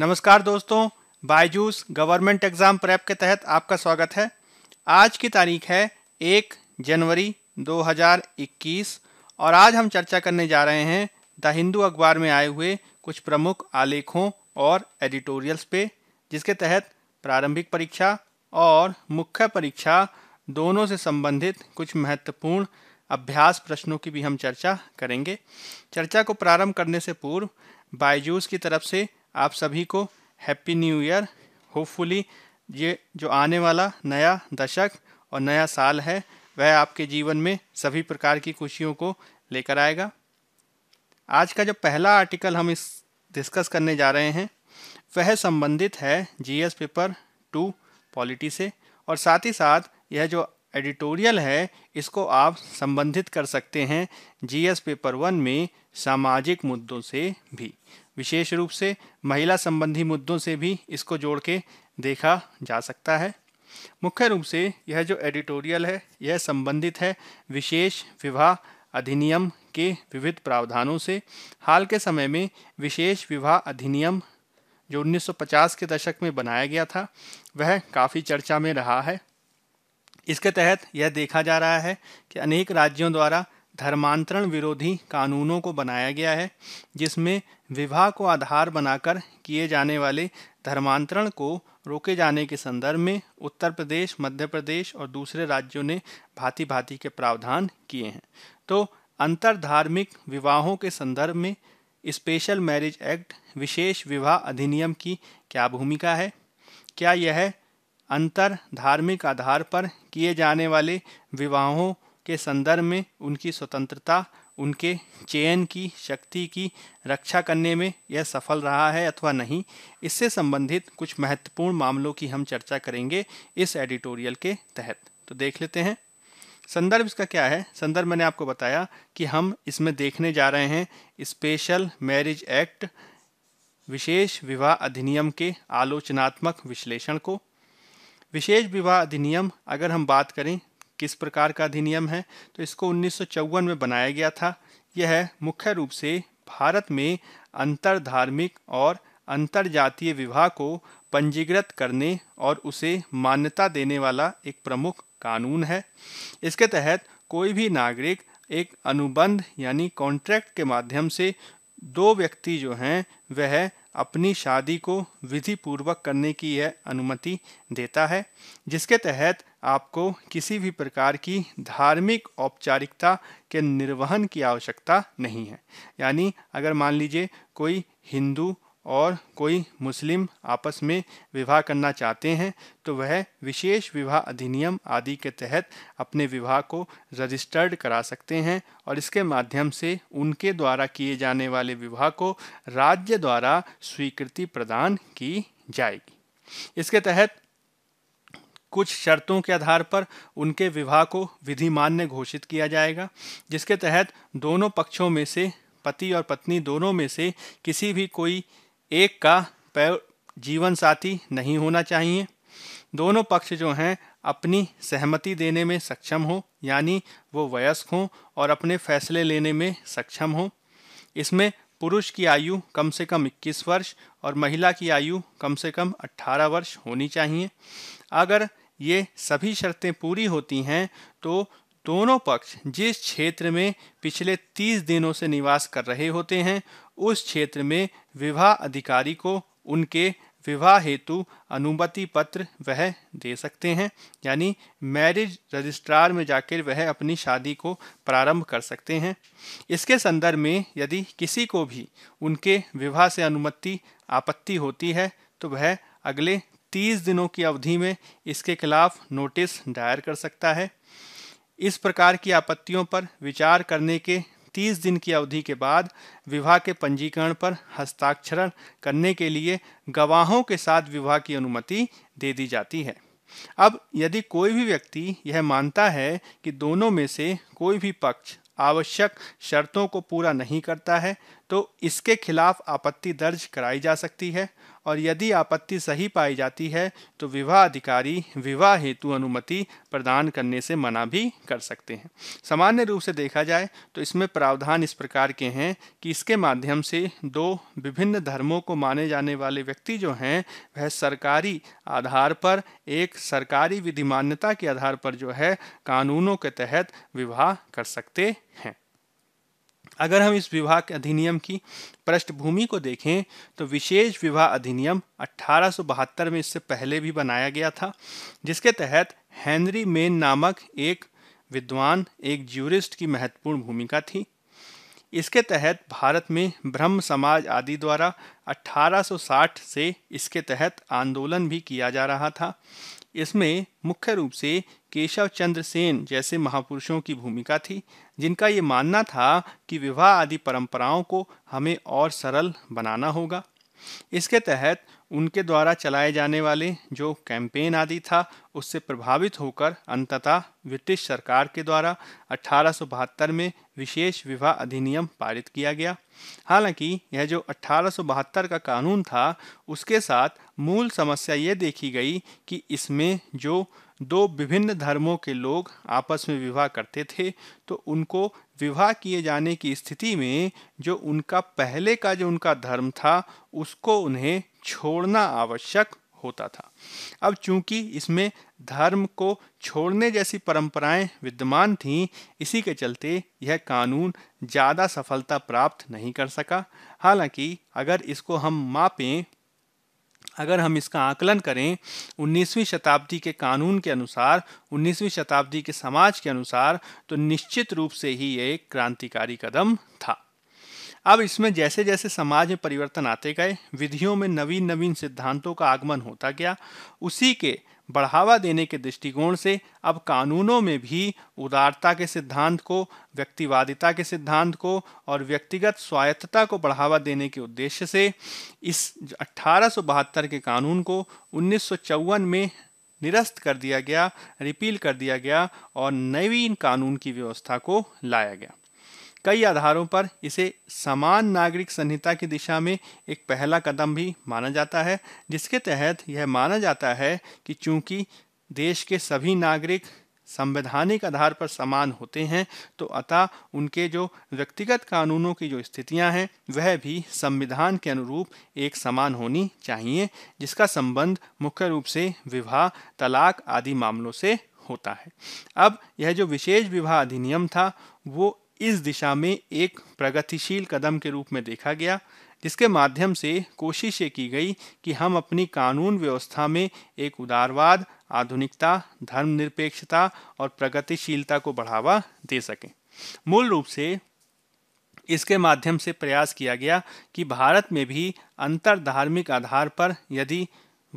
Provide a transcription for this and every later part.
नमस्कार दोस्तों Byju's government exam prep के तहत आपका स्वागत है आज की तारीख है एक जनवरी 2021 और आज हम चर्चा करने जा रहे हैं द हिंदू अखबार में आए हुए कुछ प्रमुख आलेखों और एडिटोरियल्स पे जिसके तहत प्रारंभिक परीक्षा और मुख्य परीक्षा दोनों से संबंधित कुछ महत्वपूर्ण अभ्यास प्रश्नों की भी हम चर्चा करेंगे चर्चा को प्रारंभ करने से पूर्व बायजूस की तरफ से आप सभी को हैप्पी न्यू ईयर होपफुली ये जो आने वाला नया दशक और नया साल है वह आपके जीवन में सभी प्रकार की खुशियों को लेकर आएगा आज का जो पहला आर्टिकल हम इस डिस्कस करने जा रहे हैं वह संबंधित है जीएस पेपर टू पॉलिटी से और साथ ही साथ यह जो एडिटोरियल है इसको आप संबंधित कर सकते हैं जीएस पेपर वन में सामाजिक मुद्दों से भी विशेष रूप से महिला संबंधी मुद्दों से भी इसको जोड़ के देखा जा सकता है मुख्य रूप से यह जो एडिटोरियल है यह संबंधित है विशेष विवाह अधिनियम के विविध प्रावधानों से हाल के समय में विशेष विवाह अधिनियम जो 1950 के दशक में बनाया गया था वह काफ़ी चर्चा में रहा है इसके तहत यह देखा जा रहा है कि अनेक राज्यों द्वारा धर्मांतरण विरोधी कानूनों को बनाया गया है जिसमें विवाह को आधार बनाकर किए जाने वाले धर्मांतरण को रोके जाने के संदर्भ में उत्तर प्रदेश मध्य प्रदेश और दूसरे राज्यों ने भांति भांति के प्रावधान किए हैं तो अंतरधार्मिक विवाहों के संदर्भ में स्पेशल मैरिज एक्ट विशेष विवाह अधिनियम की क्या भूमिका है क्या यह अंतर धार्मिक आधार पर किए जाने वाले विवाहों के संदर्भ में उनकी स्वतंत्रता उनके चयन की शक्ति की रक्षा करने में यह सफल रहा है अथवा नहीं इससे संबंधित कुछ महत्वपूर्ण मामलों की हम चर्चा करेंगे इस एडिटोरियल के तहत तो देख लेते हैं संदर्भ इसका क्या है संदर्भ मैंने आपको बताया कि हम इसमें देखने जा रहे हैं स्पेशल मैरिज एक्ट विशेष विवाह अधिनियम के आलोचनात्मक विश्लेषण को विशेष विवाह अधिनियम अगर हम बात करें किस प्रकार का अधिनियम है तो इसको उन्नीस में बनाया गया था यह मुख्य रूप से भारत में अंतर धार्मिक और अंतर जातीय विवाह को पंजीकृत करने और उसे मान्यता देने वाला एक प्रमुख कानून है इसके तहत कोई भी नागरिक एक अनुबंध यानी कॉन्ट्रैक्ट के माध्यम से दो व्यक्ति जो हैं वह अपनी शादी को विधि पूर्वक करने की यह अनुमति देता है जिसके तहत आपको किसी भी प्रकार की धार्मिक औपचारिकता के निर्वहन की आवश्यकता नहीं है यानी अगर मान लीजिए कोई हिंदू और कोई मुस्लिम आपस में विवाह करना चाहते हैं तो वह विशेष विवाह अधिनियम आदि के तहत अपने विवाह को रजिस्टर्ड करा सकते हैं और इसके माध्यम से उनके द्वारा किए जाने वाले विवाह को राज्य द्वारा स्वीकृति प्रदान की जाएगी इसके तहत कुछ शर्तों के आधार पर उनके विवाह को विधि मान्य घोषित किया जाएगा जिसके तहत दोनों पक्षों में से पति और पत्नी दोनों में से किसी भी कोई एक का जीवन साथी नहीं होना चाहिए दोनों पक्ष जो हैं अपनी सहमति देने में सक्षम हो यानी वो वयस्क हों और अपने फैसले लेने में सक्षम हो इसमें पुरुष की आयु कम से कम 21 वर्ष और महिला की आयु कम से कम 18 वर्ष होनी चाहिए अगर ये सभी शर्तें पूरी होती हैं तो दोनों पक्ष जिस क्षेत्र में पिछले 30 दिनों से निवास कर रहे होते हैं उस क्षेत्र में विवाह अधिकारी को उनके विवाह हेतु अनुमति पत्र वह दे सकते हैं यानी मैरिज रजिस्ट्रार में जाकर वह अपनी शादी को प्रारंभ कर सकते हैं इसके संदर्भ में यदि किसी को भी उनके विवाह से अनुमति आपत्ति होती है तो वह अगले तीस दिनों की अवधि में इसके खिलाफ नोटिस दायर कर सकता है इस प्रकार की आपत्तियों पर विचार करने के 30 दिन की अवधि के बाद विवाह के पंजीकरण पर हस्ताक्षरण करने के लिए गवाहों के साथ विवाह की अनुमति दे दी जाती है अब यदि कोई भी व्यक्ति यह मानता है कि दोनों में से कोई भी पक्ष आवश्यक शर्तों को पूरा नहीं करता है तो इसके खिलाफ आपत्ति दर्ज कराई जा सकती है और यदि आपत्ति सही पाई जाती है तो विवाह अधिकारी विवाह हेतु अनुमति प्रदान करने से मना भी कर सकते हैं सामान्य रूप से देखा जाए तो इसमें प्रावधान इस प्रकार के हैं कि इसके माध्यम से दो विभिन्न धर्मों को माने जाने वाले व्यक्ति जो हैं वह सरकारी आधार पर एक सरकारी विधि मान्यता के आधार पर जो है कानूनों के तहत विवाह कर सकते हैं अगर हम इस विवाह अधिनियम की पृष्ठभूमि को देखें तो विशेष विवाह अधिनियम 1872 में इससे पहले भी बनाया गया था जिसके तहत हेनरी मेन नामक एक विद्वान एक ज्यूरिस्ट की महत्वपूर्ण भूमिका थी इसके तहत भारत में ब्रह्म समाज आदि द्वारा 1860 से इसके तहत आंदोलन भी किया जा रहा था इसमें मुख्य रूप से केशव चंद्र सेन जैसे महापुरुषों की भूमिका थी जिनका ये मानना था कि विवाह आदि परंपराओं को हमें और सरल बनाना होगा इसके तहत उनके द्वारा चलाए जाने वाले जो कैंपेन आदि था उससे प्रभावित होकर अंततः ब्रिटिश सरकार के द्वारा अठारह में विशेष विवाह अधिनियम पारित किया गया हालांकि यह जो अठारह का कानून था उसके साथ मूल समस्या ये देखी गई कि इसमें जो दो विभिन्न धर्मों के लोग आपस में विवाह करते थे तो उनको विवाह किए जाने की स्थिति में जो उनका पहले का जो उनका धर्म था उसको उन्हें छोड़ना आवश्यक होता था अब चूंकि इसमें धर्म को छोड़ने जैसी परंपराएं विद्यमान थीं इसी के चलते यह कानून ज़्यादा सफलता प्राप्त नहीं कर सका हालांकि अगर इसको हम मापें अगर हम इसका आकलन करें 19वीं शताब्दी के कानून के अनुसार 19वीं शताब्दी के समाज के अनुसार तो निश्चित रूप से ही ये एक क्रांतिकारी कदम था अब इसमें जैसे जैसे समाज में परिवर्तन आते गए विधियों में नवीन नवीन सिद्धांतों का आगमन होता गया उसी के बढ़ावा देने के दृष्टिकोण से अब कानूनों में भी उदारता के सिद्धांत को व्यक्तिवादिता के सिद्धांत को और व्यक्तिगत स्वायत्तता को बढ़ावा देने के उद्देश्य से इस अट्ठारह के कानून को उन्नीस में निरस्त कर दिया गया रिपील कर दिया गया और नवीन कानून की व्यवस्था को लाया गया कई आधारों पर इसे समान नागरिक संहिता की दिशा में एक पहला कदम भी माना जाता है जिसके तहत यह माना जाता है कि चूंकि देश के सभी नागरिक संवैधानिक आधार पर समान होते हैं तो अतः उनके जो व्यक्तिगत कानूनों की जो स्थितियां हैं वह भी संविधान के अनुरूप एक समान होनी चाहिए जिसका संबंध मुख्य रूप से विवाह तलाक आदि मामलों से होता है अब यह जो विशेष विवाह अधिनियम था वो इस दिशा में एक प्रगतिशील कदम के रूप में देखा गया जिसके माध्यम से कोशिश ये की गई कि हम अपनी कानून व्यवस्था में एक उदारवाद आधुनिकता धर्मनिरपेक्षता और प्रगतिशीलता को बढ़ावा दे सकें मूल रूप से इसके माध्यम से प्रयास किया गया कि भारत में भी अंतर धार्मिक आधार पर यदि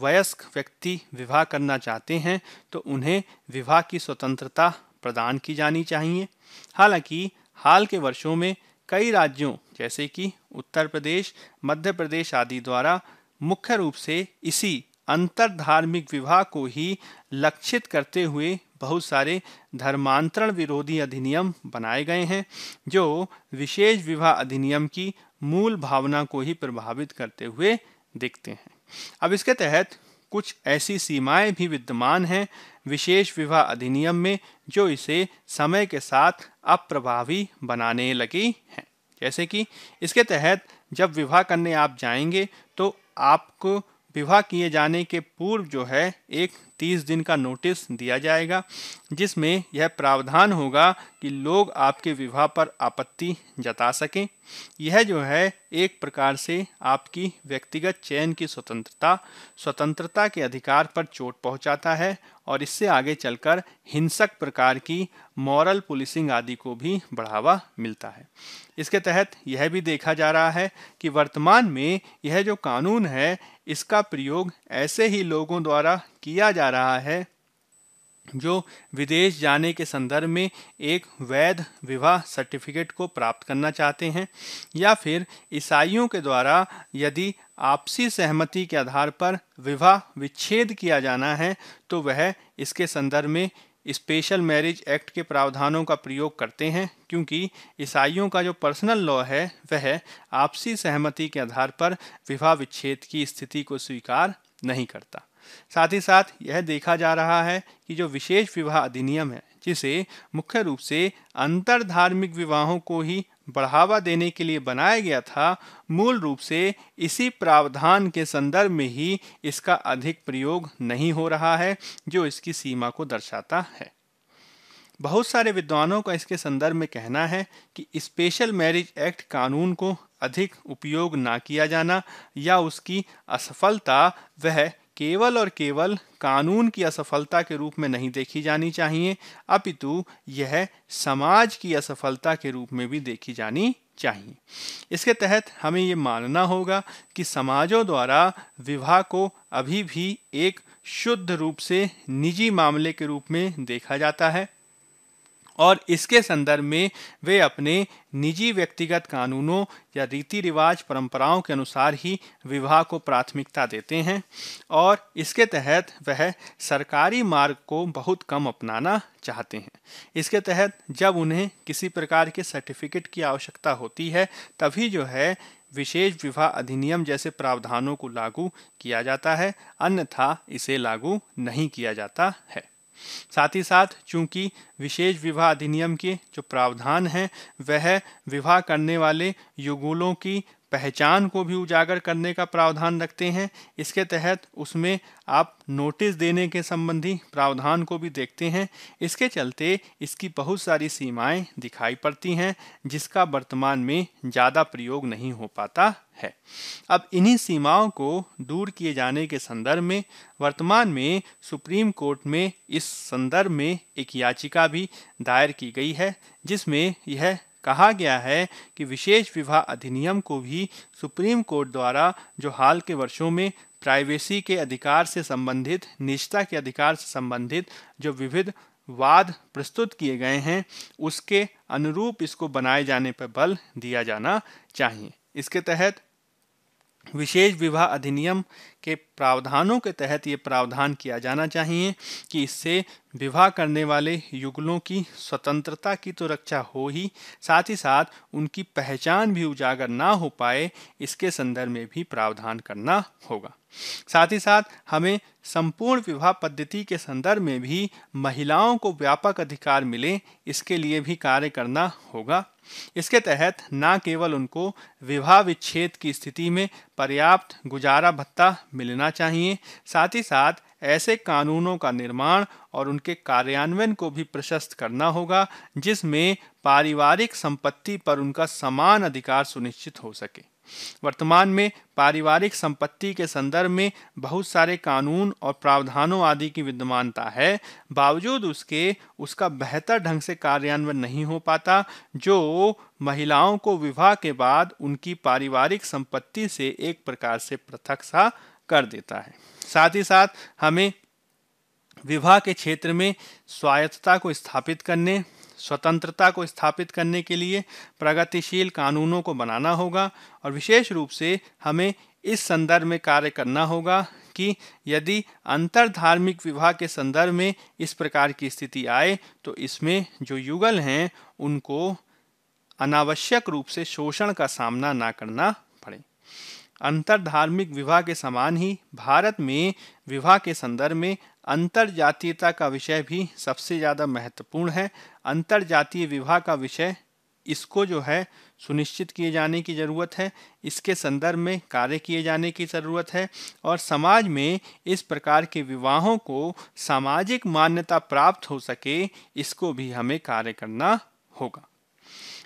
वयस्क व्यक्ति विवाह करना चाहते हैं तो उन्हें विवाह की स्वतंत्रता प्रदान की जानी चाहिए हालांकि हाल के वर्षों में कई राज्यों जैसे कि उत्तर प्रदेश मध्य प्रदेश आदि द्वारा मुख्य रूप से इसी अंतर धार्मिक विवाह को ही लक्षित करते हुए बहुत सारे धर्मांतरण विरोधी अधिनियम बनाए गए हैं जो विशेष विवाह अधिनियम की मूल भावना को ही प्रभावित करते हुए दिखते हैं अब इसके तहत कुछ ऐसी सीमाएं भी विद्यमान हैं विशेष विवाह अधिनियम में जो इसे समय के साथ अप्रभावी बनाने लगी हैं जैसे कि इसके तहत जब विवाह करने आप जाएंगे तो आपको विवाह किए जाने के पूर्व जो है एक तीस दिन का नोटिस दिया जाएगा जिसमें यह प्रावधान होगा कि लोग आपके विवाह पर आपत्ति जता सकें यह जो है एक प्रकार से आपकी व्यक्तिगत चयन की स्वतंत्रता स्वतंत्रता के अधिकार पर चोट पहुंचाता है और इससे आगे चलकर हिंसक प्रकार की मॉरल पुलिसिंग आदि को भी बढ़ावा मिलता है इसके तहत यह भी देखा जा रहा है कि वर्तमान में यह जो कानून है इसका प्रयोग ऐसे ही लोगों द्वारा किया जा रहा है जो विदेश जाने के संदर्भ में एक वैध विवाह सर्टिफिकेट को प्राप्त करना चाहते हैं या फिर ईसाइयों के द्वारा यदि आपसी सहमति के आधार पर विवाह विच्छेद किया जाना है तो वह इसके संदर्भ में स्पेशल मैरिज एक्ट के प्रावधानों का प्रयोग करते हैं क्योंकि ईसाइयों का जो पर्सनल लॉ है वह आपसी सहमति के आधार पर विवाह विच्छेद की स्थिति को स्वीकार नहीं करता साथ ही साथ यह देखा जा रहा है कि जो विशेष विवाह अधिनियम है जिसे मुख्य रूप से अंतर धार्मिक विवाहों को ही बढ़ावा देने के लिए बनाया गया था मूल रूप से इसी प्रावधान के संदर्भ में ही इसका अधिक प्रयोग नहीं हो रहा है जो इसकी सीमा को दर्शाता है बहुत सारे विद्वानों का इसके संदर्भ में कहना है कि स्पेशल मैरिज एक्ट कानून को अधिक उपयोग ना किया जाना या उसकी असफलता वह केवल और केवल कानून की असफलता के रूप में नहीं देखी जानी चाहिए अपितु यह समाज की असफलता के रूप में भी देखी जानी चाहिए इसके तहत हमें ये मानना होगा कि समाजों द्वारा विवाह को अभी भी एक शुद्ध रूप से निजी मामले के रूप में देखा जाता है और इसके संदर्भ में वे अपने निजी व्यक्तिगत कानूनों या रीति रिवाज परंपराओं के अनुसार ही विवाह को प्राथमिकता देते हैं और इसके तहत वह सरकारी मार्ग को बहुत कम अपनाना चाहते हैं इसके तहत जब उन्हें किसी प्रकार के सर्टिफिकेट की आवश्यकता होती है तभी जो है विशेष विवाह अधिनियम जैसे प्रावधानों को लागू किया जाता है अन्यथा इसे लागू नहीं किया जाता है साथ ही साथ चूंकि विशेष विवाह अधिनियम के जो प्रावधान हैं वह विवाह करने वाले युगुलों की पहचान को भी उजागर करने का प्रावधान रखते हैं इसके तहत उसमें आप नोटिस देने के संबंधी प्रावधान को भी देखते हैं इसके चलते इसकी बहुत सारी सीमाएं दिखाई पड़ती हैं जिसका वर्तमान में ज़्यादा प्रयोग नहीं हो पाता है अब इन्हीं सीमाओं को दूर किए जाने के संदर्भ में वर्तमान में सुप्रीम कोर्ट में इस संदर्भ में एक याचिका भी दायर की गई है जिसमें यह कहा गया है कि विशेष विवाह अधिनियम को भी सुप्रीम कोर्ट द्वारा जो हाल के वर्षों में प्राइवेसी के अधिकार से संबंधित निजता के अधिकार से संबंधित जो विविध वाद प्रस्तुत किए गए हैं उसके अनुरूप इसको बनाए जाने पर बल दिया जाना चाहिए इसके तहत विशेष विवाह अधिनियम के प्रावधानों के तहत ये प्रावधान किया जाना चाहिए कि इससे विवाह करने वाले युगलों की स्वतंत्रता की तो रक्षा हो ही साथ ही साथ उनकी पहचान भी उजागर ना हो पाए इसके संदर्भ में भी प्रावधान करना होगा साथ ही साथ हमें संपूर्ण विवाह पद्धति के संदर्भ में भी महिलाओं को व्यापक अधिकार मिले इसके लिए भी कार्य करना होगा इसके तहत न केवल उनको विवाह विच्छेद की स्थिति में पर्याप्त गुजारा भत्ता मिलना चाहिए साथ ही साथ ऐसे कानूनों का निर्माण और उनके कार्यान्वयन को भी प्रशस्त करना होगा जिसमें पारिवारिक संपत्ति पर उनका समान अधिकार सुनिश्चित हो सके वर्तमान में पारिवारिक संपत्ति के संदर्भ में बहुत सारे कानून और प्रावधानों आदि की विद्यमानता है बावजूद उसके उसका बेहतर ढंग से कार्यान्वयन नहीं हो पाता जो महिलाओं को विवाह के बाद उनकी पारिवारिक संपत्ति से एक प्रकार से पृथक सा कर देता है साथ ही साथ हमें विवाह के क्षेत्र में स्वायत्तता को स्थापित करने स्वतंत्रता को स्थापित करने के लिए प्रगतिशील कानूनों को बनाना होगा और विशेष रूप से हमें इस संदर्भ में कार्य करना होगा कि यदि धार्मिक विवाह के संदर्भ में इस प्रकार की स्थिति आए तो इसमें जो युगल हैं उनको अनावश्यक रूप से शोषण का सामना ना करना धार्मिक विवाह के समान ही भारत में विवाह के संदर्भ में अंतर जातीयता का विषय भी सबसे ज़्यादा महत्वपूर्ण है अंतर जातीय विवाह का विषय इसको जो है सुनिश्चित किए जाने की ज़रूरत है इसके संदर्भ में कार्य किए जाने की ज़रूरत है और समाज में इस प्रकार के विवाहों को सामाजिक मान्यता प्राप्त हो सके इसको भी हमें कार्य करना होगा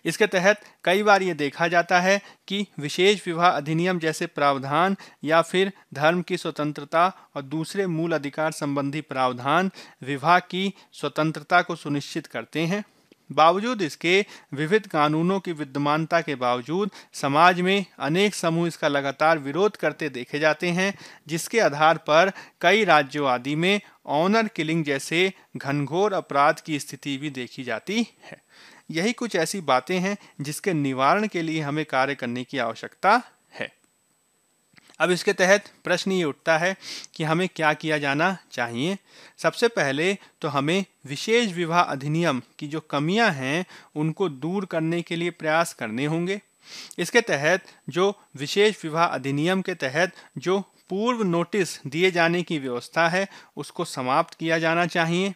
इसके तहत कई बार ये देखा जाता है कि विशेष विवाह अधिनियम जैसे प्रावधान या फिर धर्म की स्वतंत्रता और दूसरे मूल अधिकार संबंधी प्रावधान विवाह की स्वतंत्रता को सुनिश्चित करते हैं बावजूद इसके विविध कानूनों की विद्यमानता के बावजूद समाज में अनेक समूह इसका लगातार विरोध करते देखे जाते हैं जिसके आधार पर कई राज्यों आदि में ऑनर किलिंग जैसे घनघोर अपराध की स्थिति भी देखी जाती है यही कुछ ऐसी बातें हैं जिसके निवारण के लिए हमें कार्य करने की आवश्यकता है अब इसके तहत प्रश्न ये उठता है कि हमें क्या किया जाना चाहिए सबसे पहले तो हमें विशेष विवाह अधिनियम की जो कमियां हैं उनको दूर करने के लिए प्रयास करने होंगे इसके तहत जो विशेष विवाह अधिनियम के तहत जो पूर्व नोटिस दिए जाने की व्यवस्था है उसको समाप्त किया जाना चाहिए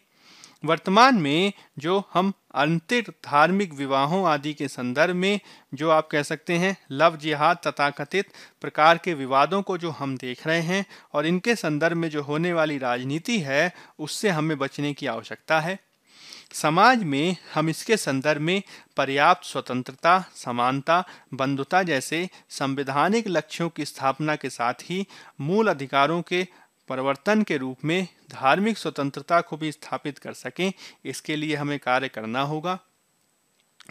वर्तमान में जो हम अंतिर धार्मिक विवाहों आदि के संदर्भ में जो आप कह सकते हैं लव जिहाद तथाकथित प्रकार के विवादों को जो हम देख रहे हैं और इनके संदर्भ में जो होने वाली राजनीति है उससे हमें बचने की आवश्यकता है समाज में हम इसके संदर्भ में पर्याप्त स्वतंत्रता समानता बंधुता जैसे संवैधानिक लक्ष्यों की स्थापना के साथ ही मूल अधिकारों के परिवर्तन के रूप में धार्मिक स्वतंत्रता को भी स्थापित कर सकें इसके लिए हमें कार्य करना होगा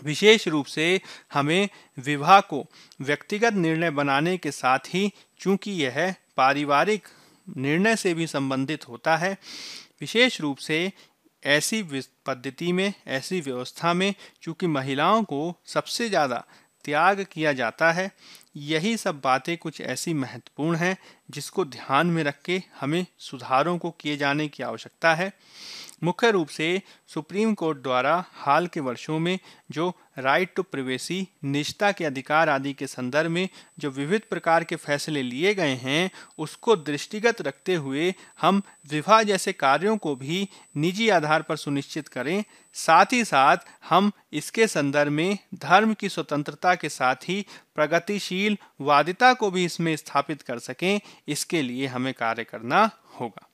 विशेष रूप से हमें विवाह को व्यक्तिगत निर्णय बनाने के साथ ही चूंकि यह पारिवारिक निर्णय से भी संबंधित होता है विशेष रूप से ऐसी पद्धति में ऐसी व्यवस्था में चूंकि महिलाओं को सबसे ज़्यादा त्याग किया जाता है यही सब बातें कुछ ऐसी महत्वपूर्ण हैं जिसको ध्यान में रख के हमें सुधारों को किए जाने की आवश्यकता है मुख्य रूप से सुप्रीम कोर्ट द्वारा हाल के वर्षों में जो राइट टू प्रिवेसी निजता के अधिकार आदि के संदर्भ में जो विविध प्रकार के फैसले लिए गए हैं उसको दृष्टिगत रखते हुए हम विवाह जैसे कार्यों को भी निजी आधार पर सुनिश्चित करें साथ ही साथ हम इसके संदर्भ में धर्म की स्वतंत्रता के साथ ही प्रगतिशील वादिता को भी इसमें स्थापित कर सकें इसके लिए हमें कार्य करना होगा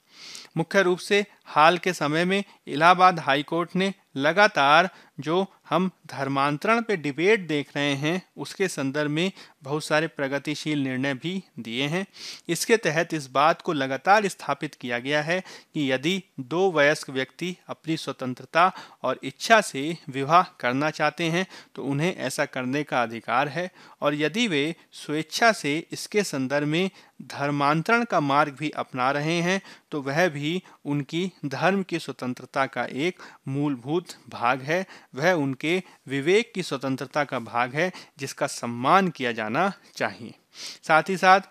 मुख्य रूप से हाल के समय में इलाहाबाद हाईकोर्ट ने लगातार जो हम धर्मांतरण पे डिबेट देख रहे हैं उसके संदर्भ में बहुत सारे प्रगतिशील निर्णय भी दिए हैं इसके तहत इस बात को लगातार स्थापित किया गया है कि यदि दो वयस्क व्यक्ति अपनी स्वतंत्रता और इच्छा से विवाह करना चाहते हैं तो उन्हें ऐसा करने का अधिकार है और यदि वे स्वेच्छा से इसके संदर्भ में धर्मांतरण का मार्ग भी अपना रहे हैं तो वह भी उनकी धर्म की स्वतंत्रता का एक मूलभूत मूलभूत भाग है वह उनके विवेक की स्वतंत्रता का भाग है जिसका सम्मान किया जाना चाहिए साथ ही साथ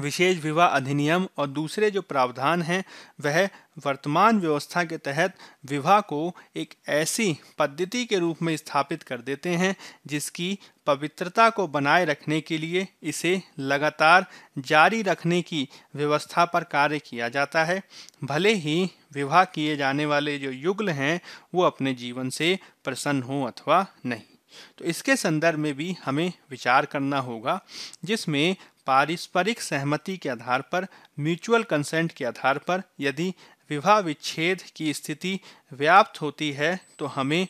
विशेष विवाह अधिनियम और दूसरे जो प्रावधान हैं वह वर्तमान व्यवस्था के तहत विवाह को एक ऐसी पद्धति के रूप में स्थापित कर देते हैं जिसकी पवित्रता को बनाए रखने के लिए इसे लगातार जारी रखने की व्यवस्था पर कार्य किया जाता है भले ही विवाह किए जाने वाले जो युगल हैं वो अपने जीवन से प्रसन्न हों अथवा नहीं तो इसके संदर्भ में भी हमें विचार करना होगा जिसमें पारस्परिक सहमति के आधार पर म्यूचुअल कंसेंट के आधार पर यदि विवाह विच्छेद की स्थिति व्याप्त होती है तो हमें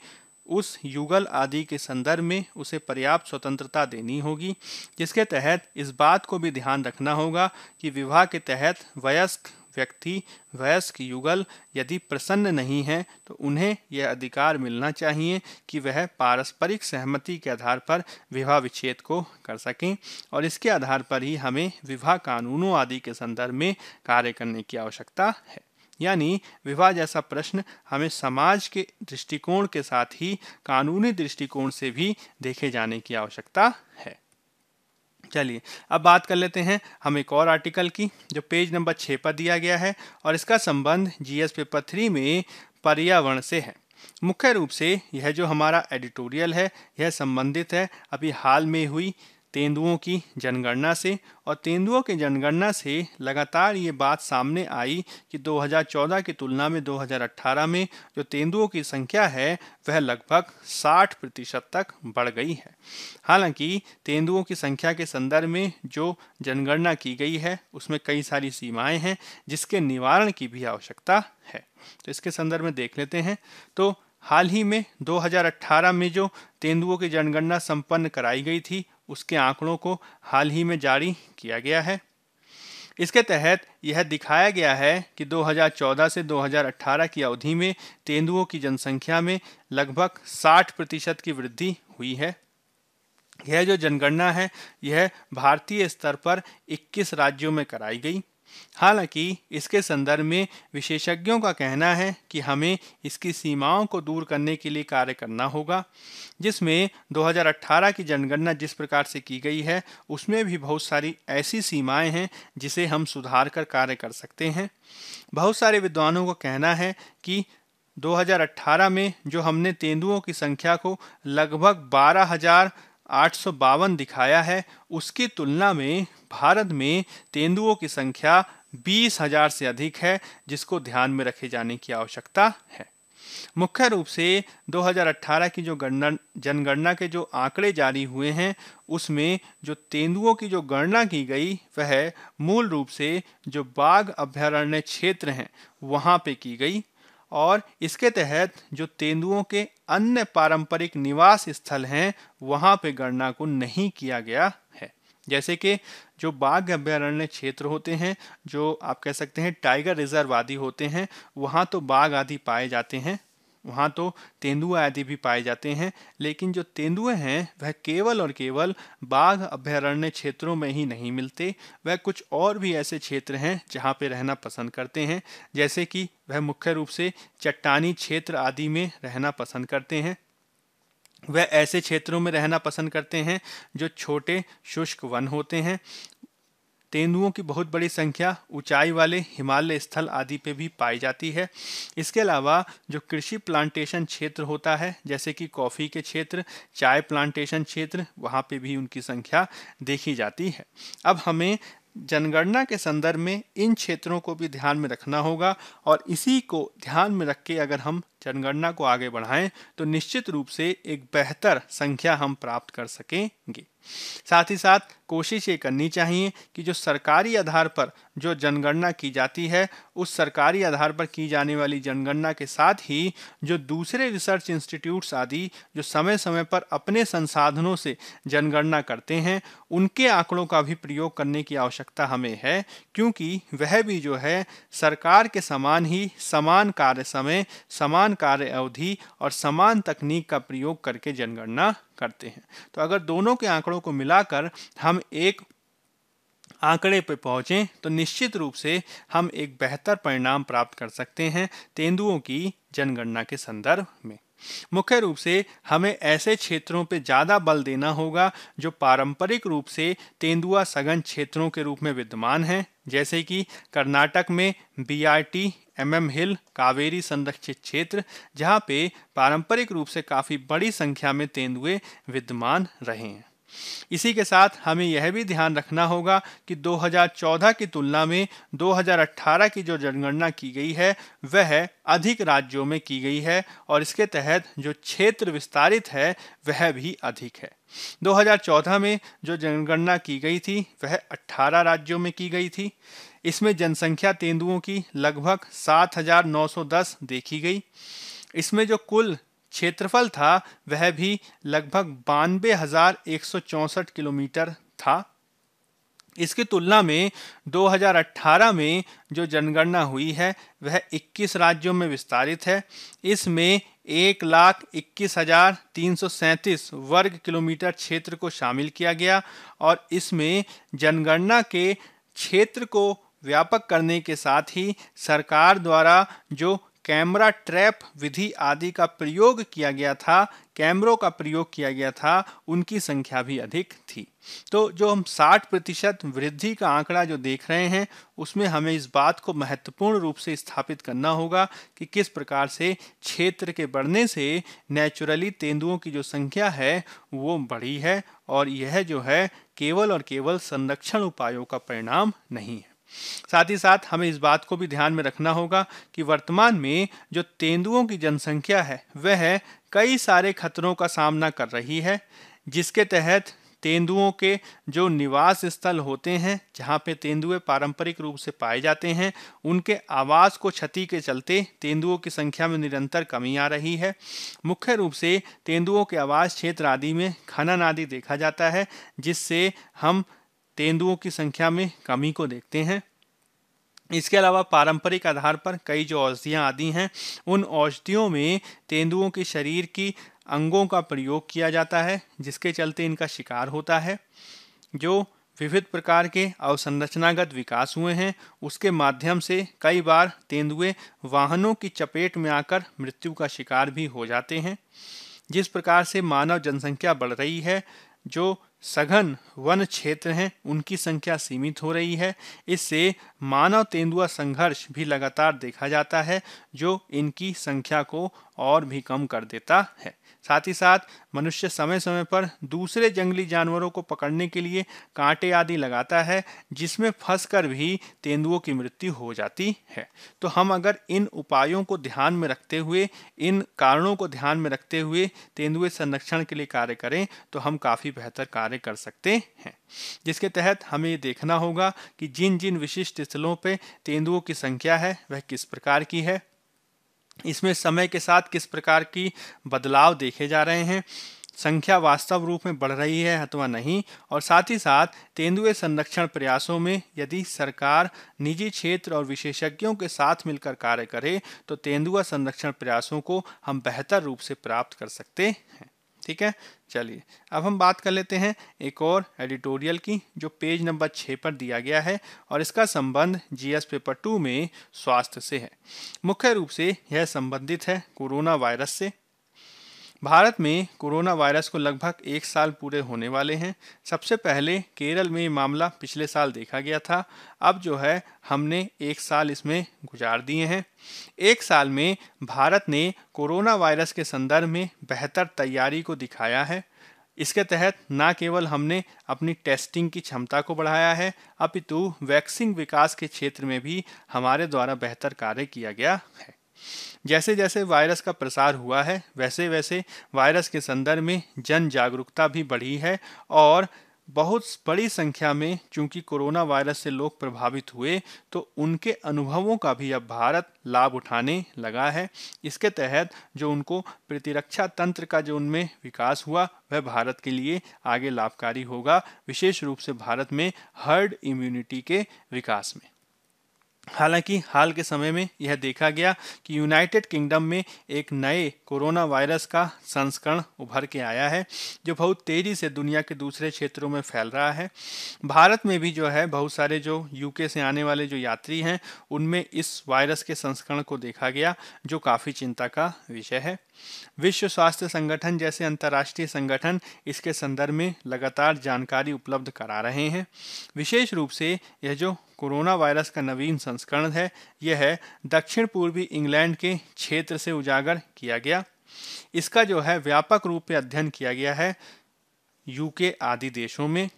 उस युगल आदि के संदर्भ में उसे पर्याप्त स्वतंत्रता देनी होगी जिसके तहत इस बात को भी ध्यान रखना होगा कि विवाह के तहत वयस्क व्यक्ति वयस्क युगल यदि प्रसन्न नहीं है तो उन्हें यह अधिकार मिलना चाहिए कि वह पारस्परिक सहमति के आधार पर विवाह विच्छेद को कर सकें और इसके आधार पर ही हमें विवाह कानूनों आदि के संदर्भ में कार्य करने की आवश्यकता है यानी विवाह जैसा प्रश्न हमें समाज के दृष्टिकोण के साथ ही कानूनी दृष्टिकोण से भी देखे जाने की आवश्यकता है चलिए अब बात कर लेते हैं हम एक और आर्टिकल की जो पेज नंबर छः पर दिया गया है और इसका संबंध जीएस पेपर थ्री में पर्यावरण से है मुख्य रूप से यह जो हमारा एडिटोरियल है यह संबंधित है अभी हाल में हुई तेंदुओं की जनगणना से और तेंदुओं की जनगणना से लगातार ये बात सामने आई कि 2014 की तुलना में 2018 में जो तेंदुओं की संख्या है वह लगभग 60 प्रतिशत तक बढ़ गई है हालांकि तेंदुओं की संख्या के संदर्भ में जो जनगणना की गई है उसमें कई सारी सीमाएं हैं जिसके निवारण की भी आवश्यकता है तो इसके संदर्भ में देख लेते हैं तो हाल ही में 2018 में जो तेंदुओं की जनगणना संपन्न कराई गई थी उसके आंकड़ों को हाल ही में जारी किया गया है इसके तहत यह दिखाया गया है कि 2014 से 2018 की अवधि में तेंदुओं की जनसंख्या में लगभग 60 प्रतिशत की वृद्धि हुई है यह जो जनगणना है यह भारतीय स्तर पर 21 राज्यों में कराई गई हालांकि इसके संदर्भ में विशेषज्ञों का कहना है कि हमें इसकी सीमाओं को दूर करने के लिए कार्य करना होगा जिसमें 2018 की जनगणना जिस प्रकार से की गई है उसमें भी बहुत सारी ऐसी सीमाएं हैं जिसे हम सुधार कर कार्य कर सकते हैं बहुत सारे विद्वानों का कहना है कि 2018 में जो हमने तेंदुओं की संख्या को लगभग बारह आठ दिखाया है उसकी तुलना में भारत में तेंदुओं की संख्या बीस हजार से अधिक है जिसको ध्यान में रखे जाने की आवश्यकता है मुख्य रूप से 2018 की जो गणना जनगणना के जो आंकड़े जारी हुए हैं उसमें जो तेंदुओं की जो गणना की गई वह मूल रूप से जो बाघ अभ्यारण्य क्षेत्र हैं वहाँ पे की गई और इसके तहत जो तेंदुओं के अन्य पारंपरिक निवास स्थल हैं वहां पे गणना को नहीं किया गया है जैसे कि जो बाघ अभ्यारण्य क्षेत्र होते हैं जो आप कह सकते हैं टाइगर रिजर्व आदि होते हैं वहाँ तो बाघ आदि पाए जाते हैं वहाँ तो तेंदुआ आदि भी पाए जाते हैं लेकिन जो तेंदुए हैं वह केवल और केवल बाघ अभ्यारण्य क्षेत्रों में ही नहीं मिलते वह कुछ और भी ऐसे क्षेत्र हैं जहाँ पे रहना पसंद करते हैं जैसे कि वह मुख्य रूप से चट्टानी क्षेत्र आदि में रहना पसंद करते हैं वह ऐसे क्षेत्रों में रहना पसंद करते हैं जो छोटे शुष्क वन होते हैं तेंदुओं की बहुत बड़ी संख्या ऊंचाई वाले हिमालय स्थल आदि पे भी पाई जाती है इसके अलावा जो कृषि प्लांटेशन क्षेत्र होता है जैसे कि कॉफ़ी के क्षेत्र चाय प्लांटेशन क्षेत्र वहाँ पे भी उनकी संख्या देखी जाती है अब हमें जनगणना के संदर्भ में इन क्षेत्रों को भी ध्यान में रखना होगा और इसी को ध्यान में रख के अगर हम जनगणना को आगे बढ़ाएं तो निश्चित रूप से एक बेहतर संख्या हम प्राप्त कर सकेंगे साथ ही साथ कोशिश ये करनी चाहिए कि जो सरकारी आधार पर जो जनगणना की जाती है उस सरकारी आधार पर की जाने वाली जनगणना के साथ ही जो दूसरे रिसर्च इंस्टीट्यूट्स आदि जो समय समय पर अपने संसाधनों से जनगणना करते हैं उनके आंकड़ों का भी प्रयोग करने की आवश्यकता हमें है क्योंकि वह भी जो है सरकार के समान ही समान कार्य समय समान समान कार्य अवधि और समान तकनीक का प्रयोग करके जनगणना करते हैं तो अगर दोनों के आंकड़ों को मिलाकर हम एक आंकड़े पर पहुँचें तो निश्चित रूप से हम एक बेहतर परिणाम प्राप्त कर सकते हैं तेंदुओं की जनगणना के संदर्भ में मुख्य रूप से हमें ऐसे क्षेत्रों पर ज़्यादा बल देना होगा जो पारंपरिक रूप से तेंदुआ सघन क्षेत्रों के रूप में विद्यमान हैं जैसे कि कर्नाटक में बीआरटी एमएम हिल कावेरी संरक्षित क्षेत्र जहाँ पे पारंपरिक रूप से काफ़ी बड़ी संख्या में तेंदुए विद्यमान रहे हैं इसी के साथ हमें यह भी ध्यान रखना होगा कि 2014 की तुलना में 2018 की जो जनगणना की गई है वह अधिक राज्यों में की गई है और इसके तहत जो क्षेत्र विस्तारित है वह भी अधिक है 2014 में जो जनगणना की गई थी वह 18 राज्यों में की गई थी इसमें जनसंख्या तेंदुओं की लगभग 7,910 देखी गई इसमें जो कुल क्षेत्रफल था वह भी लगभग बानवे किलोमीटर था इसकी तुलना में 2018 में जो जनगणना हुई है वह 21 राज्यों में विस्तारित है इसमें एक लाख इक्कीस हजार तीन सौ सैंतीस वर्ग किलोमीटर क्षेत्र को शामिल किया गया और इसमें जनगणना के क्षेत्र को व्यापक करने के साथ ही सरकार द्वारा जो कैमरा ट्रैप विधि आदि का प्रयोग किया गया था कैमरों का प्रयोग किया गया था उनकी संख्या भी अधिक थी तो जो हम 60 प्रतिशत वृद्धि का आंकड़ा जो देख रहे हैं उसमें हमें इस बात को महत्वपूर्ण रूप से स्थापित करना होगा कि किस प्रकार से क्षेत्र के बढ़ने से नेचुरली तेंदुओं की जो संख्या है वो बढ़ी है और यह जो है केवल और केवल संरक्षण उपायों का परिणाम नहीं है साथ ही साथ हमें इस बात को भी ध्यान में रखना होगा कि वर्तमान में जो तेंदुओं की जनसंख्या है वह कई सारे खतरों का सामना कर रही है जिसके तहत तेंदुओं के जो निवास स्थल होते हैं जहाँ पे तेंदुए पारंपरिक रूप से पाए जाते हैं उनके आवास को क्षति के चलते तेंदुओं की संख्या में निरंतर कमी आ रही है मुख्य रूप से तेंदुओं के आवास क्षेत्र आदि में खनन आदि देखा जाता है जिससे हम तेंदुओं की संख्या में कमी को देखते हैं इसके अलावा पारंपरिक आधार पर कई जो औषधियाँ आदि हैं उन औषधियों में तेंदुओं के शरीर की अंगों का प्रयोग किया जाता है जिसके चलते इनका शिकार होता है जो विविध प्रकार के अवसंरचनागत विकास हुए हैं उसके माध्यम से कई बार तेंदुए वाहनों की चपेट में आकर मृत्यु का शिकार भी हो जाते हैं जिस प्रकार से मानव जनसंख्या बढ़ रही है जो सघन वन क्षेत्र हैं उनकी संख्या सीमित हो रही है इससे मानव तेंदुआ संघर्ष भी लगातार देखा जाता है जो इनकी संख्या को और भी कम कर देता है साथ ही साथ मनुष्य समय समय पर दूसरे जंगली जानवरों को पकड़ने के लिए कांटे आदि लगाता है जिसमें कर भी तेंदुओं की मृत्यु हो जाती है तो हम अगर इन उपायों को ध्यान में रखते हुए इन कारणों को ध्यान में रखते हुए तेंदुए संरक्षण के लिए कार्य करें तो हम काफ़ी बेहतर कार्य कर सकते हैं जिसके तहत हमें ये देखना होगा कि जिन जिन विशिष्ट स्थलों पर तेंदुओं की संख्या है वह किस प्रकार की है इसमें समय के साथ किस प्रकार की बदलाव देखे जा रहे हैं संख्या वास्तव रूप में बढ़ रही है अथवा नहीं और साथ ही साथ तेंदुए संरक्षण प्रयासों में यदि सरकार निजी क्षेत्र और विशेषज्ञों के साथ मिलकर कार्य करे तो तेंदुआ संरक्षण प्रयासों को हम बेहतर रूप से प्राप्त कर सकते हैं ठीक है चलिए अब हम बात कर लेते हैं एक और एडिटोरियल की जो पेज नंबर छः पर दिया गया है और इसका संबंध जीएस पेपर टू में स्वास्थ्य से है मुख्य रूप से यह संबंधित है कोरोना वायरस से भारत में कोरोना वायरस को लगभग एक साल पूरे होने वाले हैं सबसे पहले केरल में मामला पिछले साल देखा गया था अब जो है हमने एक साल इसमें गुजार दिए हैं एक साल में भारत ने कोरोना वायरस के संदर्भ में बेहतर तैयारी को दिखाया है इसके तहत न केवल हमने अपनी टेस्टिंग की क्षमता को बढ़ाया है अपितु वैक्सीन विकास के क्षेत्र में भी हमारे द्वारा बेहतर कार्य किया गया है जैसे जैसे वायरस का प्रसार हुआ है वैसे वैसे वायरस के संदर्भ में जन जागरूकता भी बढ़ी है और बहुत बड़ी संख्या में चूंकि कोरोना वायरस से लोग प्रभावित हुए तो उनके अनुभवों का भी अब भारत लाभ उठाने लगा है इसके तहत जो उनको प्रतिरक्षा तंत्र का जो उनमें विकास हुआ वह भारत के लिए आगे लाभकारी होगा विशेष रूप से भारत में हर्ड इम्यूनिटी के विकास में हालांकि हाल के समय में यह देखा गया कि यूनाइटेड किंगडम में एक नए कोरोना वायरस का संस्करण उभर के आया है जो बहुत तेजी से दुनिया के दूसरे क्षेत्रों में फैल रहा है भारत में भी जो है बहुत सारे जो यूके से आने वाले जो यात्री हैं उनमें इस वायरस के संस्करण को देखा गया जो काफ़ी चिंता का विषय है विश्व स्वास्थ्य संगठन जैसे अंतर्राष्ट्रीय संगठन इसके संदर्भ में लगातार जानकारी उपलब्ध करा रहे हैं विशेष रूप से यह जो कोरोना वायरस का नवीन संस्करण है यह दक्षिण पूर्वी इंग्लैंड के क्षेत्र से उजागर किया गया इसका जो है व्यापक रूप में अध्ययन किया गया है यूके आदि देशों में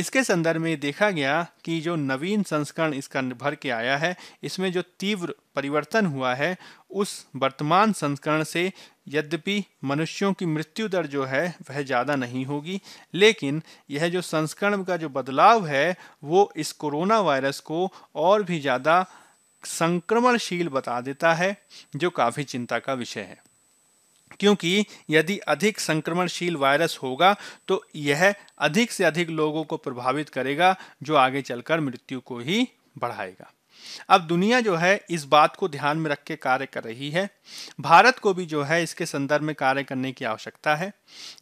इसके संदर्भ में देखा गया कि जो नवीन संस्करण इसका भर के आया है इसमें जो तीव्र परिवर्तन हुआ है उस वर्तमान संस्करण से यद्यपि मनुष्यों की मृत्यु दर जो है वह ज़्यादा नहीं होगी लेकिन यह जो संस्करण का जो बदलाव है वो इस कोरोना वायरस को और भी ज़्यादा संक्रमणशील बता देता है जो काफ़ी चिंता का विषय है क्योंकि यदि अधिक संक्रमणशील वायरस होगा तो यह अधिक से अधिक लोगों को प्रभावित करेगा जो आगे चलकर मृत्यु को ही बढ़ाएगा अब दुनिया जो है इस बात को ध्यान में रख के कार्य कर रही है भारत को भी जो है इसके संदर्भ में कार्य करने की आवश्यकता है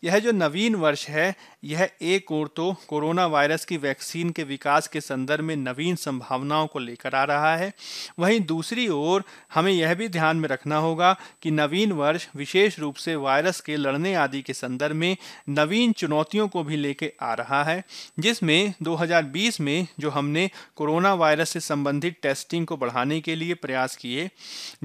यह जो नवीन वर्ष है यह एक ओर तो कोरोना वायरस की वैक्सीन के विकास के संदर्भ में नवीन संभावनाओं को लेकर आ रहा है वहीं दूसरी ओर हमें यह भी ध्यान में रखना होगा कि नवीन वर्ष विशेष रूप से वायरस के लड़ने आदि के संदर्भ में नवीन चुनौतियों को भी लेके आ रहा है जिसमें 2020 में जो हमने कोरोना वायरस से संबंधित टेस्टिंग को बढ़ाने के लिए प्रयास किए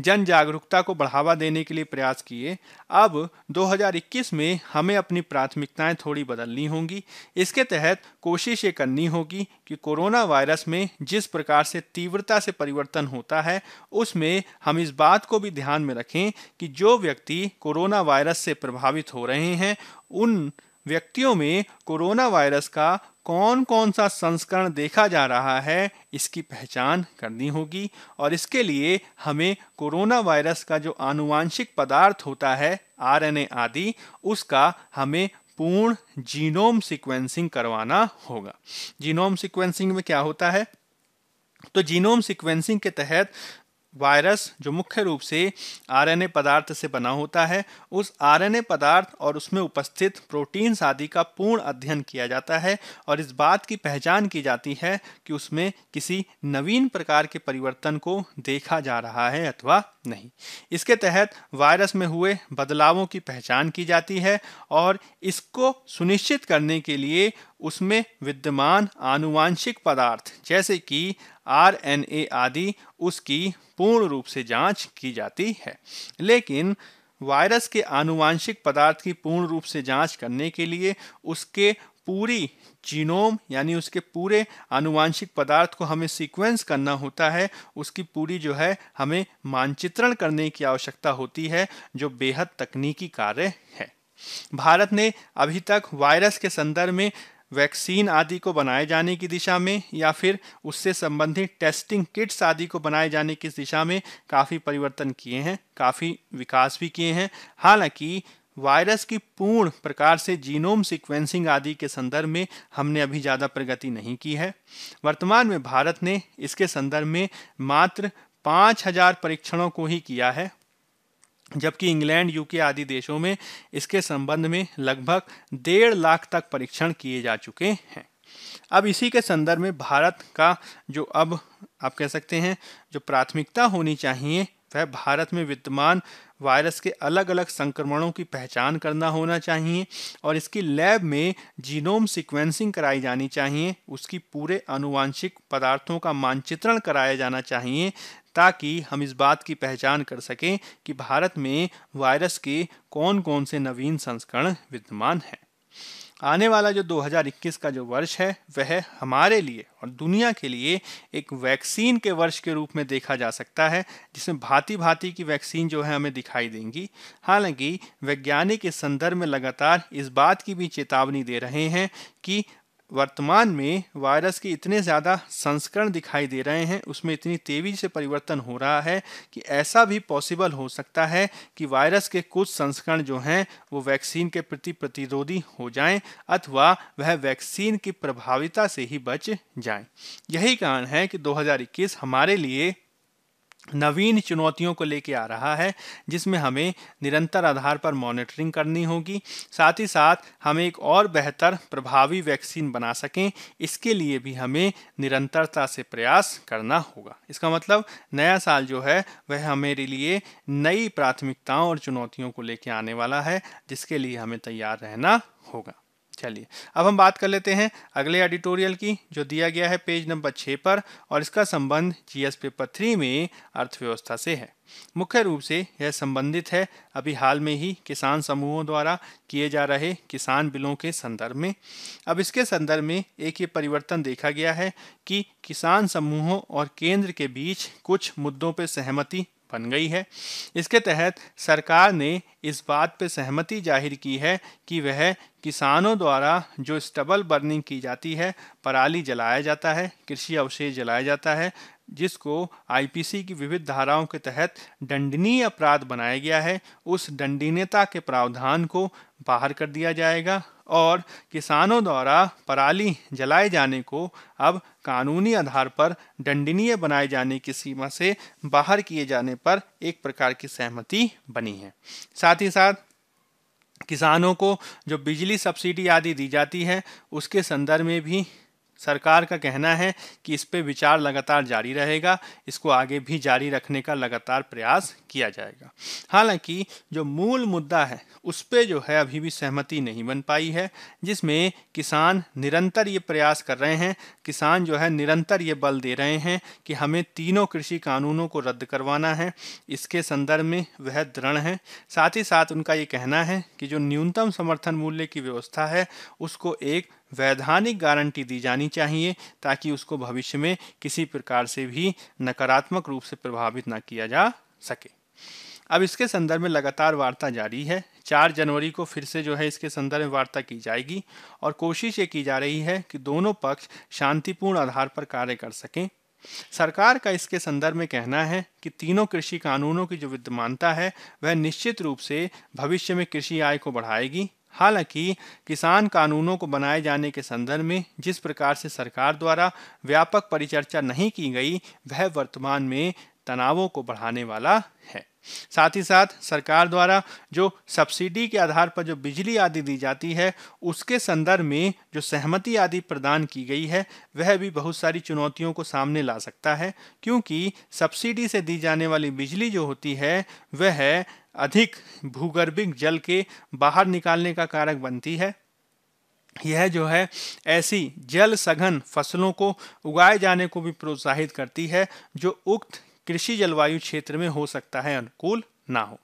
जन जागरूकता को बढ़ावा देने के लिए प्रयास किए अब 2021 में हमें अपनी प्राथमिकताएं थोड़ी बदलनी होंगी इसके तहत कोशिश ये करनी होगी कि कोरोना वायरस में जिस प्रकार से तीव्रता से परिवर्तन होता है उसमें हम इस बात को भी ध्यान में रखें कि जो व्यक्ति कोरोना वायरस से प्रभावित हो रहे हैं उन व्यक्तियों में कोरोना वायरस का कौन कौन सा संस्करण देखा जा रहा है इसकी पहचान करनी होगी और इसके लिए हमें कोरोना वायरस का जो आनुवांशिक पदार्थ होता है आर आदि उसका हमें पूर्ण जीनोम सीक्वेंसिंग करवाना होगा जीनोम सीक्वेंसिंग में क्या होता है तो जीनोम सीक्वेंसिंग के तहत वायरस जो मुख्य रूप से आरएनए पदार्थ से बना होता है उस आरएनए पदार्थ और उसमें उपस्थित प्रोटीन्स आदि का पूर्ण अध्ययन किया जाता है और इस बात की पहचान की जाती है कि उसमें किसी नवीन प्रकार के परिवर्तन को देखा जा रहा है अथवा नहीं इसके तहत वायरस में हुए बदलावों की पहचान की जाती है और इसको सुनिश्चित करने के लिए उसमें विद्यमान आनुवांशिक पदार्थ जैसे कि आरएनए आदि उसकी पूर्ण रूप से जांच की जाती है लेकिन वायरस के आनुवांशिक पदार्थ की पूर्ण रूप से जांच करने के लिए उसके पूरी जीनोम यानी उसके पूरे आनुवांशिक पदार्थ को हमें सीक्वेंस करना होता है उसकी पूरी जो है हमें मानचित्रण करने की आवश्यकता होती है जो बेहद तकनीकी कार्य है भारत ने अभी तक वायरस के संदर्भ में वैक्सीन आदि को बनाए जाने की दिशा में या फिर उससे संबंधित टेस्टिंग किट्स आदि को बनाए जाने की दिशा में काफ़ी परिवर्तन किए हैं काफ़ी विकास भी किए हैं हालांकि वायरस की पूर्ण प्रकार से जीनोम सीक्वेंसिंग आदि के संदर्भ में हमने अभी ज़्यादा प्रगति नहीं की है वर्तमान में भारत ने इसके संदर्भ में मात्र पाँच हजार परीक्षणों को ही किया है जबकि इंग्लैंड यूके आदि देशों में इसके संबंध में लगभग डेढ़ लाख तक परीक्षण किए जा चुके हैं अब इसी के संदर्भ में भारत का जो अब आप कह सकते हैं जो प्राथमिकता होनी चाहिए वह भारत में विद्यमान वायरस के अलग अलग संक्रमणों की पहचान करना होना चाहिए और इसकी लैब में जीनोम सीक्वेंसिंग कराई जानी चाहिए उसकी पूरे अनुवांशिक पदार्थों का मानचित्रण कराया जाना चाहिए ताकि हम इस बात की पहचान कर सकें कि भारत में वायरस के कौन कौन से नवीन संस्करण विद्यमान हैं आने वाला जो 2021 का जो वर्ष है वह हमारे लिए और दुनिया के लिए एक वैक्सीन के वर्ष के रूप में देखा जा सकता है जिसमें भांति भांति की वैक्सीन जो है हमें दिखाई देंगी हालांकि वैज्ञानिक इस संदर्भ में लगातार इस बात की भी चेतावनी दे रहे हैं कि वर्तमान में वायरस के इतने ज़्यादा संस्करण दिखाई दे रहे हैं उसमें इतनी तेज़ी से परिवर्तन हो रहा है कि ऐसा भी पॉसिबल हो सकता है कि वायरस के कुछ संस्करण जो हैं वो वैक्सीन के प्रति प्रतिरोधी हो जाएं अथवा वह वैक्सीन की प्रभाविता से ही बच जाएं। यही कारण है कि 2021 हमारे लिए नवीन चुनौतियों को लेके आ रहा है जिसमें हमें निरंतर आधार पर मॉनिटरिंग करनी होगी साथ ही साथ हम एक और बेहतर प्रभावी वैक्सीन बना सकें इसके लिए भी हमें निरंतरता से प्रयास करना होगा इसका मतलब नया साल जो है वह हमारे लिए नई प्राथमिकताओं और चुनौतियों को लेके आने वाला है जिसके लिए हमें तैयार रहना होगा चलिए अब हम बात कर लेते हैं अगले एडिटोरियल की जो दिया गया है पेज नंबर छः पर और इसका संबंध जीएस पेपर थ्री में अर्थव्यवस्था से है मुख्य रूप से यह संबंधित है अभी हाल में ही किसान समूहों द्वारा किए जा रहे किसान बिलों के संदर्भ में अब इसके संदर्भ में एक ये परिवर्तन देखा गया है कि किसान समूहों और केंद्र के बीच कुछ मुद्दों पर सहमति बन गई है इसके तहत सरकार ने इस बात पर सहमति जाहिर की है कि वह किसानों द्वारा जो स्टबल बर्निंग की जाती है पराली जलाया जाता है कृषि अवशेष जलाया जाता है जिसको आईपीसी की विविध धाराओं के तहत दंडनीय अपराध बनाया गया है उस दंडनीयता के प्रावधान को बाहर कर दिया जाएगा और किसानों द्वारा पराली जलाए जाने को अब कानूनी आधार पर दंडनीय बनाए जाने की सीमा से बाहर किए जाने पर एक प्रकार की सहमति बनी है साथ ही साथ किसानों को जो बिजली सब्सिडी आदि दी जाती है उसके संदर्भ में भी सरकार का कहना है कि इस पर विचार लगातार जारी रहेगा इसको आगे भी जारी रखने का लगातार प्रयास किया जाएगा हालांकि जो मूल मुद्दा है उस पर जो है अभी भी सहमति नहीं बन पाई है जिसमें किसान निरंतर ये प्रयास कर रहे हैं किसान जो है निरंतर ये बल दे रहे हैं कि हमें तीनों कृषि कानूनों को रद्द करवाना है इसके संदर्भ में वह दृढ़ है साथ ही साथ उनका ये कहना है कि जो न्यूनतम समर्थन मूल्य की व्यवस्था है उसको एक वैधानिक गारंटी दी जानी चाहिए ताकि उसको भविष्य में किसी प्रकार से भी नकारात्मक रूप से प्रभावित न किया जा सके अब इसके संदर्भ में लगातार वार्ता जारी है चार जनवरी को फिर से जो है इसके संदर्भ में वार्ता की जाएगी और कोशिश ये की जा रही है कि दोनों पक्ष शांतिपूर्ण आधार पर कार्य कर सकें सरकार का इसके संदर्भ में कहना है कि तीनों कृषि कानूनों की जो विद्यमानता है वह निश्चित रूप से भविष्य में कृषि आय को बढ़ाएगी हालांकि किसान कानूनों को बनाए जाने के संदर्भ में जिस प्रकार से सरकार द्वारा व्यापक परिचर्चा नहीं की गई वह वर्तमान में तनावों को बढ़ाने वाला है साथ ही साथ सरकार द्वारा जो सब्सिडी के आधार पर जो बिजली आदि दी जाती है उसके संदर्भ में जो सहमति आदि प्रदान की गई है वह भी बहुत सारी चुनौतियों को सामने ला सकता है क्योंकि सब्सिडी से दी जाने वाली बिजली जो होती है वह अधिक भूगर्भिक जल के बाहर निकालने का कारक बनती है यह जो है ऐसी जल सघन फसलों को उगाए जाने को भी प्रोत्साहित करती है जो उक्त कृषि जलवायु क्षेत्र में हो सकता है अनुकूल ना हो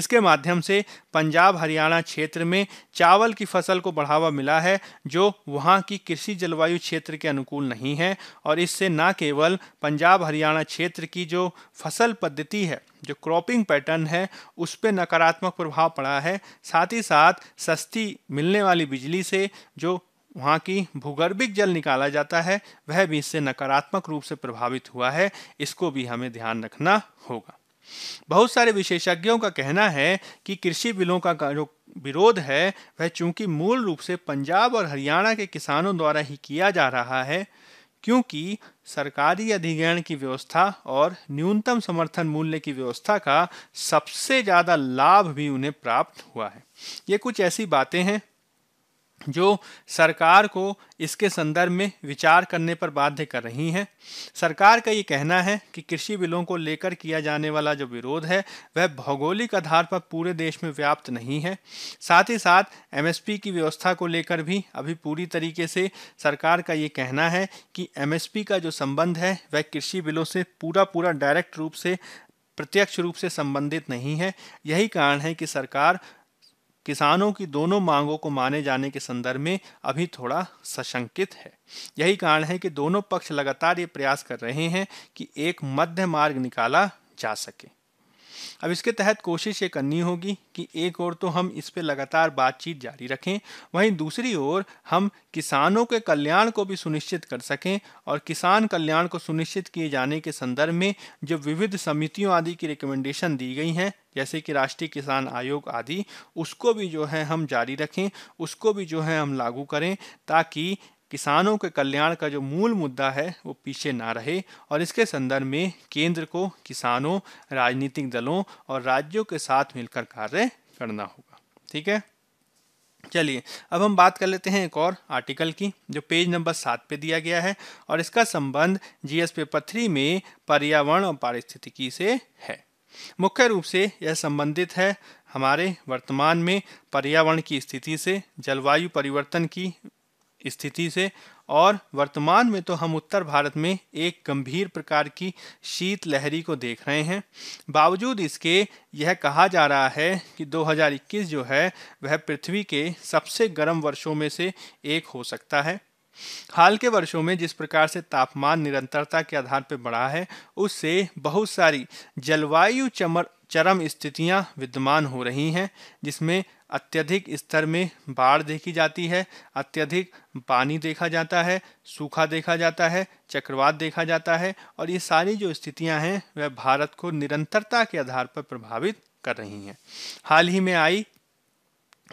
इसके माध्यम से पंजाब हरियाणा क्षेत्र में चावल की फसल को बढ़ावा मिला है जो वहाँ की कृषि जलवायु क्षेत्र के अनुकूल नहीं है और इससे न केवल पंजाब हरियाणा क्षेत्र की जो फसल पद्धति है जो क्रॉपिंग पैटर्न है उस पर नकारात्मक प्रभाव पड़ा है साथ ही साथ सस्ती मिलने वाली बिजली से जो वहाँ की भूगर्भिक जल निकाला जाता है वह भी इससे नकारात्मक रूप से प्रभावित हुआ है इसको भी हमें ध्यान रखना होगा बहुत सारे विशेषज्ञों का कहना है कि कृषि बिलों का जो विरोध है वह चूंकि मूल रूप से पंजाब और हरियाणा के किसानों द्वारा ही किया जा रहा है क्योंकि सरकारी अधिग्रहण की व्यवस्था और न्यूनतम समर्थन मूल्य की व्यवस्था का सबसे ज़्यादा लाभ भी उन्हें प्राप्त हुआ है ये कुछ ऐसी बातें हैं जो सरकार को इसके संदर्भ में विचार करने पर बाध्य कर रही हैं सरकार का ये कहना है कि कृषि बिलों को लेकर किया जाने वाला जो विरोध है वह भौगोलिक आधार पर पूरे देश में व्याप्त नहीं है साथ ही साथ एमएसपी की व्यवस्था को लेकर भी अभी पूरी तरीके से सरकार का ये कहना है कि एमएसपी का जो संबंध है वह कृषि बिलों से पूरा पूरा डायरेक्ट रूप से प्रत्यक्ष रूप से संबंधित नहीं है यही कारण है कि सरकार किसानों की दोनों मांगों को माने जाने के संदर्भ में अभी थोड़ा सशंकित है यही कारण है कि दोनों पक्ष लगातार ये प्रयास कर रहे हैं कि एक मध्य मार्ग निकाला जा सके अब इसके तहत कोशिश ये करनी होगी कि एक ओर तो हम इस पर लगातार बातचीत जारी रखें वहीं दूसरी ओर हम किसानों के कल्याण को भी सुनिश्चित कर सकें और किसान कल्याण को सुनिश्चित किए जाने के संदर्भ में जो विविध समितियों आदि की रिकमेंडेशन दी गई हैं जैसे कि राष्ट्रीय किसान आयोग आदि उसको भी जो है हम जारी रखें उसको भी जो है हम लागू करें ताकि किसानों के कल्याण का जो मूल मुद्दा है वो पीछे ना रहे और इसके संदर्भ में केंद्र को किसानों राजनीतिक दलों और राज्यों के साथ मिलकर कार्य करना होगा ठीक है चलिए अब हम बात कर लेते हैं एक और आर्टिकल की जो पेज नंबर सात पे दिया गया है और इसका संबंध जीएस पेपर थ्री में पर्यावरण और पारिस्थितिकी से है मुख्य रूप से यह संबंधित है हमारे वर्तमान में पर्यावरण की स्थिति से जलवायु परिवर्तन की स्थिति से और वर्तमान में तो हम उत्तर भारत में एक गंभीर प्रकार की शीत लहरी को देख रहे हैं बावजूद इसके यह कहा जा रहा है कि 2021 जो है वह पृथ्वी के सबसे गर्म वर्षों में से एक हो सकता है हाल के वर्षों में जिस प्रकार से तापमान निरंतरता के आधार पर बढ़ा है उससे बहुत सारी जलवायु चमर चरम स्थितियां विद्यमान हो रही हैं जिसमें अत्यधिक स्तर में बाढ़ देखी जाती है अत्यधिक पानी देखा जाता है सूखा देखा जाता है चक्रवात देखा जाता है और ये सारी जो स्थितियां हैं वह भारत को निरंतरता के आधार पर प्रभावित कर रही हैं हाल ही में आई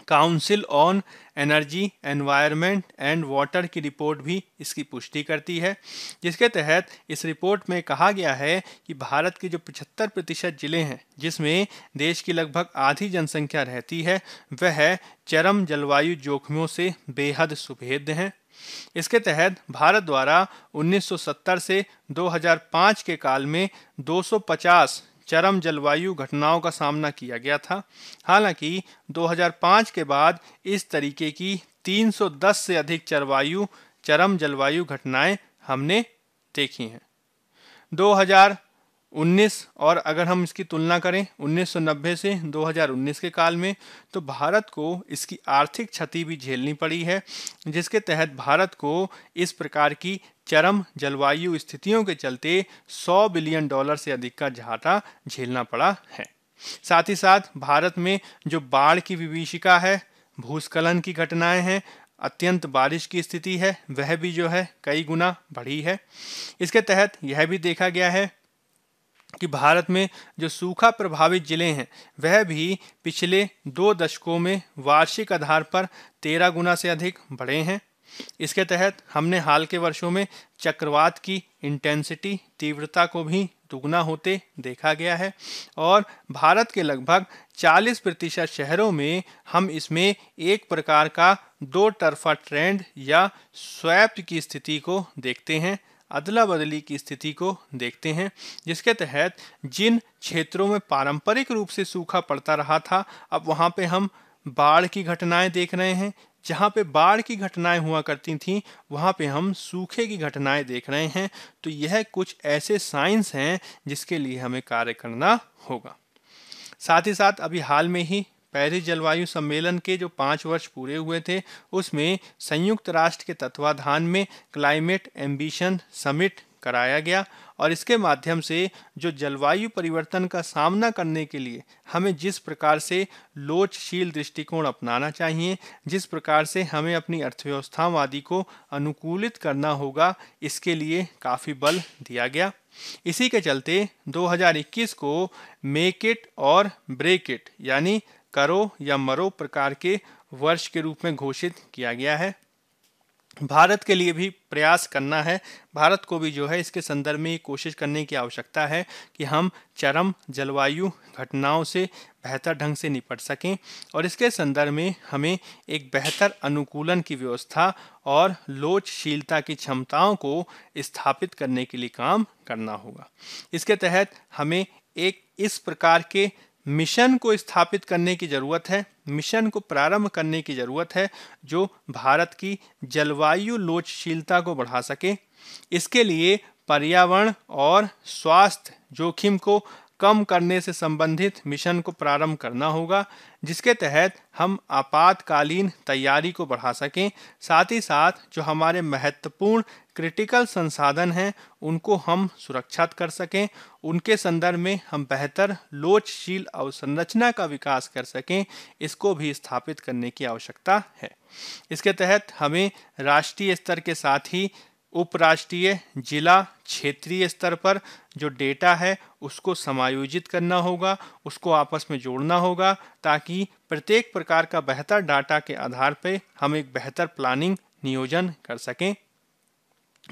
council on energy environment and water की रिपोर्ट भी इसकी पुष्टि करती है जिसके तहत इस रिपोर्ट में कहा गया है कि भारत के जो 75 प्रतिशत ज़िले हैं जिसमें देश की लगभग आधी जनसंख्या रहती है वह चरम जलवायु जोखिमों से बेहद सुभेद हैं इसके तहत भारत द्वारा 1970 से 2005 के काल में 250 चरम जलवायु घटनाओं का सामना किया गया था हालांकि 2005 के बाद इस तरीके की 310 से अधिक चरवायु चरम जलवायु घटनाएं हमने देखी हैं 19 और अगर हम इसकी तुलना करें उन्नीस से 2019 के काल में तो भारत को इसकी आर्थिक क्षति भी झेलनी पड़ी है जिसके तहत भारत को इस प्रकार की चरम जलवायु स्थितियों के चलते 100 बिलियन डॉलर से अधिक का झाटा झेलना पड़ा है साथ ही साथ भारत में जो बाढ़ की विभीषिका है भूस्खलन की घटनाएं हैं अत्यंत बारिश की स्थिति है वह भी जो है कई गुना बढ़ी है इसके तहत यह भी देखा गया है कि भारत में जो सूखा प्रभावित जिले हैं वह भी पिछले दो दशकों में वार्षिक आधार पर तेरह गुना से अधिक बढ़े हैं इसके तहत हमने हाल के वर्षों में चक्रवात की इंटेंसिटी तीव्रता को भी दुगना होते देखा गया है और भारत के लगभग 40 प्रतिशत शहरों में हम इसमें एक प्रकार का दो तरफा ट्रेंड या स्वैप की स्थिति को देखते हैं अदला बदली की स्थिति को देखते हैं जिसके तहत जिन क्षेत्रों में पारंपरिक रूप से सूखा पड़ता रहा था अब वहाँ पे हम बाढ़ की घटनाएं देख रहे हैं जहाँ पे बाढ़ की घटनाएं हुआ करती थीं वहाँ पे हम सूखे की घटनाएं देख रहे हैं तो यह कुछ ऐसे साइंस हैं जिसके लिए हमें कार्य करना होगा साथ ही साथ अभी हाल में ही पेरिस जलवायु सम्मेलन के जो पाँच वर्ष पूरे हुए थे उसमें संयुक्त राष्ट्र के तत्वाधान में क्लाइमेट एम्बिशन समिट कराया गया और इसके माध्यम से जो जलवायु परिवर्तन का सामना करने के लिए हमें जिस प्रकार से लोचशील दृष्टिकोण अपनाना चाहिए जिस प्रकार से हमें अपनी अर्थव्यवस्थावादी को अनुकूलित करना होगा इसके लिए काफ़ी बल दिया गया इसी के चलते 2021 को मेक इट और ब्रेक इट यानी करो या मरो प्रकार के वर्ष के रूप में घोषित किया गया है भारत के लिए भी प्रयास करना है भारत को भी जो है इसके संदर्भ में कोशिश करने की आवश्यकता है कि हम चरम जलवायु घटनाओं से बेहतर ढंग से निपट सकें और इसके संदर्भ में हमें एक बेहतर अनुकूलन की व्यवस्था और लोचशीलता की क्षमताओं को स्थापित करने के लिए काम करना होगा इसके तहत हमें एक इस प्रकार के मिशन को स्थापित करने की ज़रूरत है मिशन को प्रारंभ करने की ज़रूरत है जो भारत की जलवायु लोचशीलता को बढ़ा सके इसके लिए पर्यावरण और स्वास्थ्य जोखिम को कम करने से संबंधित मिशन को प्रारंभ करना होगा जिसके तहत हम आपातकालीन तैयारी को बढ़ा सकें साथ ही साथ जो हमारे महत्वपूर्ण क्रिटिकल संसाधन हैं उनको हम सुरक्षित कर सकें उनके संदर्भ में हम बेहतर लोचशील अवसंरचना का विकास कर सकें इसको भी स्थापित करने की आवश्यकता है इसके तहत हमें राष्ट्रीय स्तर के साथ ही उपराष्ट्रीय जिला क्षेत्रीय स्तर पर जो डेटा है उसको समायोजित करना होगा उसको आपस में जोड़ना होगा ताकि प्रत्येक प्रकार का बेहतर डाटा के आधार पर हम एक बेहतर प्लानिंग नियोजन कर सकें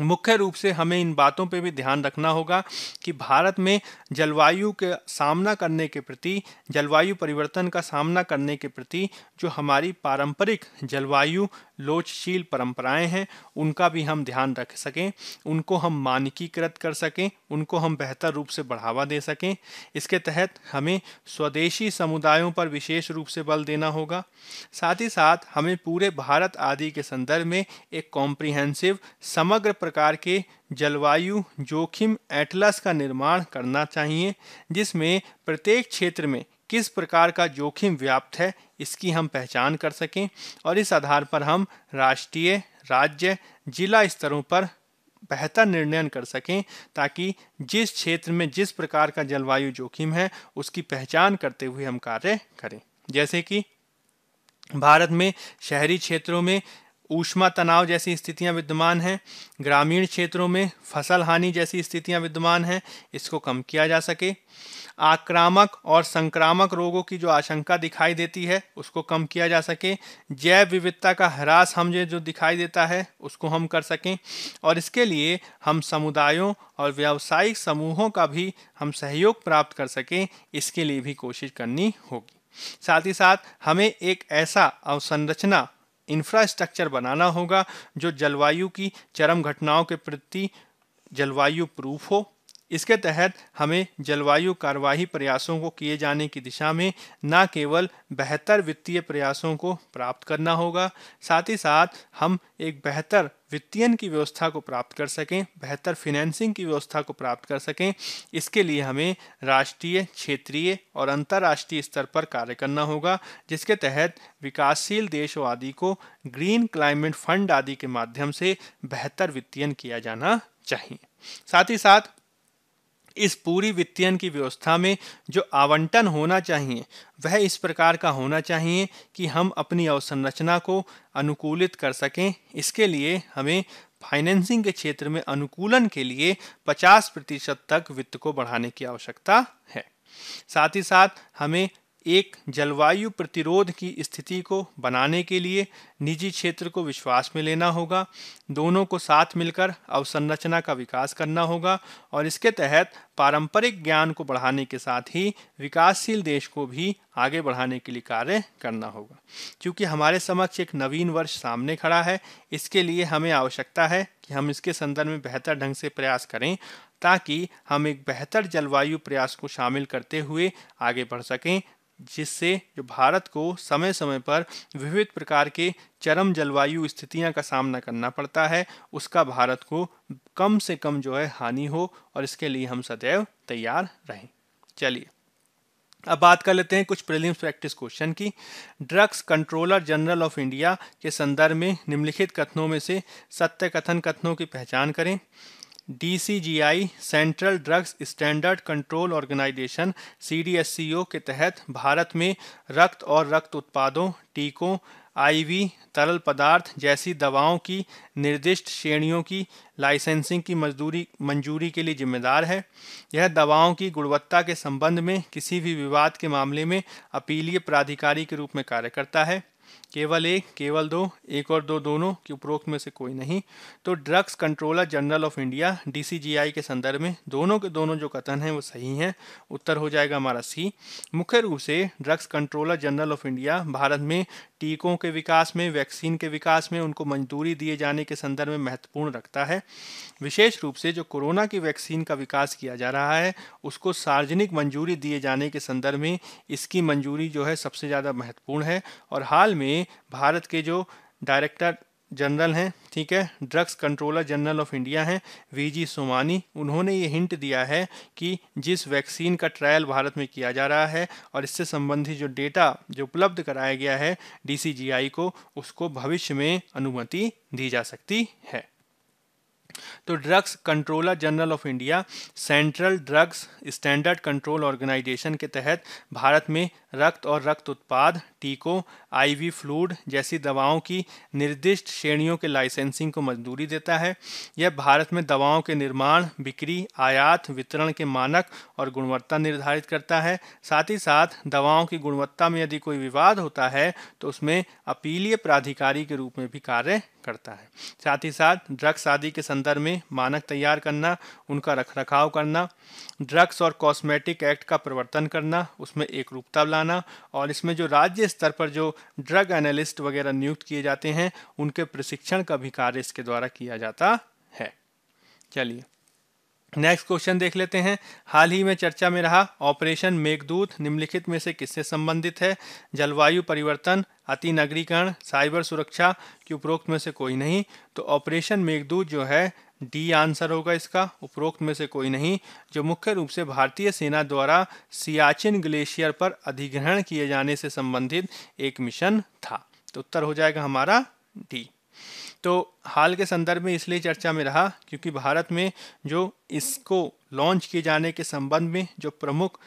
मुख्य रूप से हमें इन बातों पर भी ध्यान रखना होगा कि भारत में जलवायु के सामना करने के प्रति जलवायु परिवर्तन का सामना करने के प्रति जो हमारी पारंपरिक जलवायु लोचशील परंपराएं हैं उनका भी हम ध्यान रख सकें उनको हम मानकीकृत कर सकें उनको हम बेहतर रूप से बढ़ावा दे सकें इसके तहत हमें स्वदेशी समुदायों पर विशेष रूप से बल देना होगा साथ ही साथ हमें पूरे भारत आदि के संदर्भ में एक कॉम्प्रिहेंसिव समग्र प्रकार के जलवायु जोखिम एटलस का निर्माण करना चाहिए जिसमें प्रत्येक क्षेत्र में किस प्रकार का जोखिम व्याप्त है इसकी हम पहचान कर सकें और इस आधार पर हम राष्ट्रीय राज्य जिला स्तरों पर बेहतर निर्णय कर सकें ताकि जिस क्षेत्र में जिस प्रकार का जलवायु जोखिम है उसकी पहचान करते हुए हम कार्य करें जैसे कि भारत में शहरी क्षेत्रों में ऊष्मा तनाव जैसी स्थितियां विद्यमान हैं ग्रामीण क्षेत्रों में फसल हानि जैसी स्थितियां विद्यमान हैं इसको कम किया जा सके आक्रामक और संक्रामक रोगों की जो आशंका दिखाई देती है उसको कम किया जा सके जैव विविधता का ह्रास हमें जो दिखाई देता है उसको हम कर सकें और इसके लिए हम समुदायों और व्यावसायिक समूहों का भी हम सहयोग प्राप्त कर सकें इसके लिए भी कोशिश करनी होगी साथ ही साथ हमें एक ऐसा अवसंरचना इंफ्रास्ट्रक्चर बनाना होगा जो जलवायु की चरम घटनाओं के प्रति जलवायु प्रूफ हो इसके तहत हमें जलवायु कार्यवाही प्रयासों को किए जाने की दिशा में न केवल बेहतर वित्तीय प्रयासों को प्राप्त करना होगा साथ ही साथ हम एक बेहतर वित्तीयन की व्यवस्था को प्राप्त कर सकें बेहतर फिनेंसिंग की व्यवस्था को प्राप्त कर सकें इसके लिए हमें राष्ट्रीय क्षेत्रीय और अंतर्राष्ट्रीय स्तर पर कार्य करना होगा जिसके तहत विकासशील देशों आदि को ग्रीन क्लाइमेट फंड आदि के माध्यम से बेहतर वित्तीयन किया जाना चाहिए साथ ही साथ इस पूरी वित्तीयन की व्यवस्था में जो आवंटन होना चाहिए वह इस प्रकार का होना चाहिए कि हम अपनी अवसंरचना को अनुकूलित कर सकें इसके लिए हमें फाइनेंसिंग के क्षेत्र में अनुकूलन के लिए 50 प्रतिशत तक वित्त को बढ़ाने की आवश्यकता है साथ ही साथ हमें एक जलवायु प्रतिरोध की स्थिति को बनाने के लिए निजी क्षेत्र को विश्वास में लेना होगा दोनों को साथ मिलकर अवसंरचना का विकास करना होगा और इसके तहत पारंपरिक ज्ञान को बढ़ाने के साथ ही विकासशील देश को भी आगे बढ़ाने के लिए कार्य करना होगा क्योंकि हमारे समक्ष एक नवीन वर्ष सामने खड़ा है इसके लिए हमें आवश्यकता है कि हम इसके संदर्भ में बेहतर ढंग से प्रयास करें ताकि हम एक बेहतर जलवायु प्रयास को शामिल करते हुए आगे बढ़ सकें जिससे जो भारत को समय समय पर विविध प्रकार के चरम जलवायु स्थितियां का सामना करना पड़ता है उसका भारत को कम से कम जो है हानि हो और इसके लिए हम सदैव तैयार रहें चलिए अब बात कर लेते हैं कुछ प्रीलिम्स प्रैक्टिस क्वेश्चन की drugs controller general of India के संदर्भ में निम्नलिखित कथनों में से सत्य कथन कथनों की पहचान करें DCGI central drugs standard control organisation CDSCO के तहत भारत में रक्त और रक्त उत्पादों टीकों आईवी तरल पदार्थ जैसी दवाओं की निर्दिष्ट श्रेणियों की लाइसेंसिंग की मजदूरी मंजूरी के लिए जिम्मेदार है यह दवाओं की गुणवत्ता के संबंध में किसी भी विवाद के मामले में अपीलीय प्राधिकारी के रूप में कार्य करता है केवल एक केवल दो एक और दो दोनों की उपरोक्त में से कोई नहीं तो drugs controller general of India D के संदर्भ में दोनों के दोनों जो कथन हैं वो सही हैं उत्तर हो जाएगा हमारा सी मुख्य रूप से drugs controller general of India Bharat में टीकों के विकास में वैक्सीन के विकास में उनको मंजूरी दिए जाने के संदर्भ में महत्वपूर्ण रखता है विशेष रूप से जो कोरोना की वैक्सीन का विकास किया जा रहा है उसको सार्वजनिक मंजूरी दिए जाने के संदर्भ में इसकी मंजूरी जो है सबसे ज़्यादा महत्वपूर्ण है और हाल में भारत के जो डायरेक्टर जनरल हैं ठीक है drugs controller general of India हैं वीजी सोमानी उन्होंने ये हिंट दिया है कि जिस वैक्सीन का ट्रायल भारत में किया जा रहा है और इससे संबंधित जो डेटा जो उपलब्ध कराया गया है डीसीजीआई को उसको भविष्य में अनुमति दी जा सकती है तो drugs controller general of India central drugs standard control organisation के तहत भारत में रक्त और रक्त उत्पाद टीकों आईवी फ्लूड जैसी दवाओं की निर्दिष्ट श्रेणियों के लाइसेंसिंग को मंजूरी देता है यह भारत में दवाओं के निर्माण बिक्री आयात वितरण के मानक और गुणवत्ता निर्धारित करता है साथ ही साथ दवाओं की गुणवत्ता में यदि कोई विवाद होता है तो उसमें अपीलीय प्राधिकारी के रूप में भी कार्य करता है साथ ही साथ ड्रग्स आदि के संदर्भ में मानक तैयार करना उनका रखरखाव करना ड्रग्स और कॉस्मेटिक एक्ट का प्रवर्तन करना उसमें एक रूपता लाना और इसमें जो राज्य स्तर पर जो ड्रग एनालिस्ट वगैरह नियुक्त किए जाते हैं उनके प्रशिक्षण का भी कार्य इसके द्वारा किया जाता है चलिए नेक्स्ट क्वेश्चन देख लेते हैं हाल ही में चर्चा में रहा ऑपरेशन मेघदूत निम्नलिखित में से किससे संबंधित है जलवायु परिवर्तन अति नगरीकरण साइबर सुरक्षा की उपरोक्त में से कोई नहीं तो ऑपरेशन मेघदूत जो है डी आंसर होगा इसका उपरोक्त में से कोई नहीं जो मुख्य रूप से भारतीय सेना द्वारा सियाचिन ग्लेशियर पर अधिग्रहण किए जाने से संबंधित एक मिशन था तो उत्तर हो जाएगा हमारा डी तो हाल के संदर्भ में इसलिए चर्चा में रहा क्योंकि भारत में जो इसको लॉन्च किए जाने के संबंध में जो प्रमुख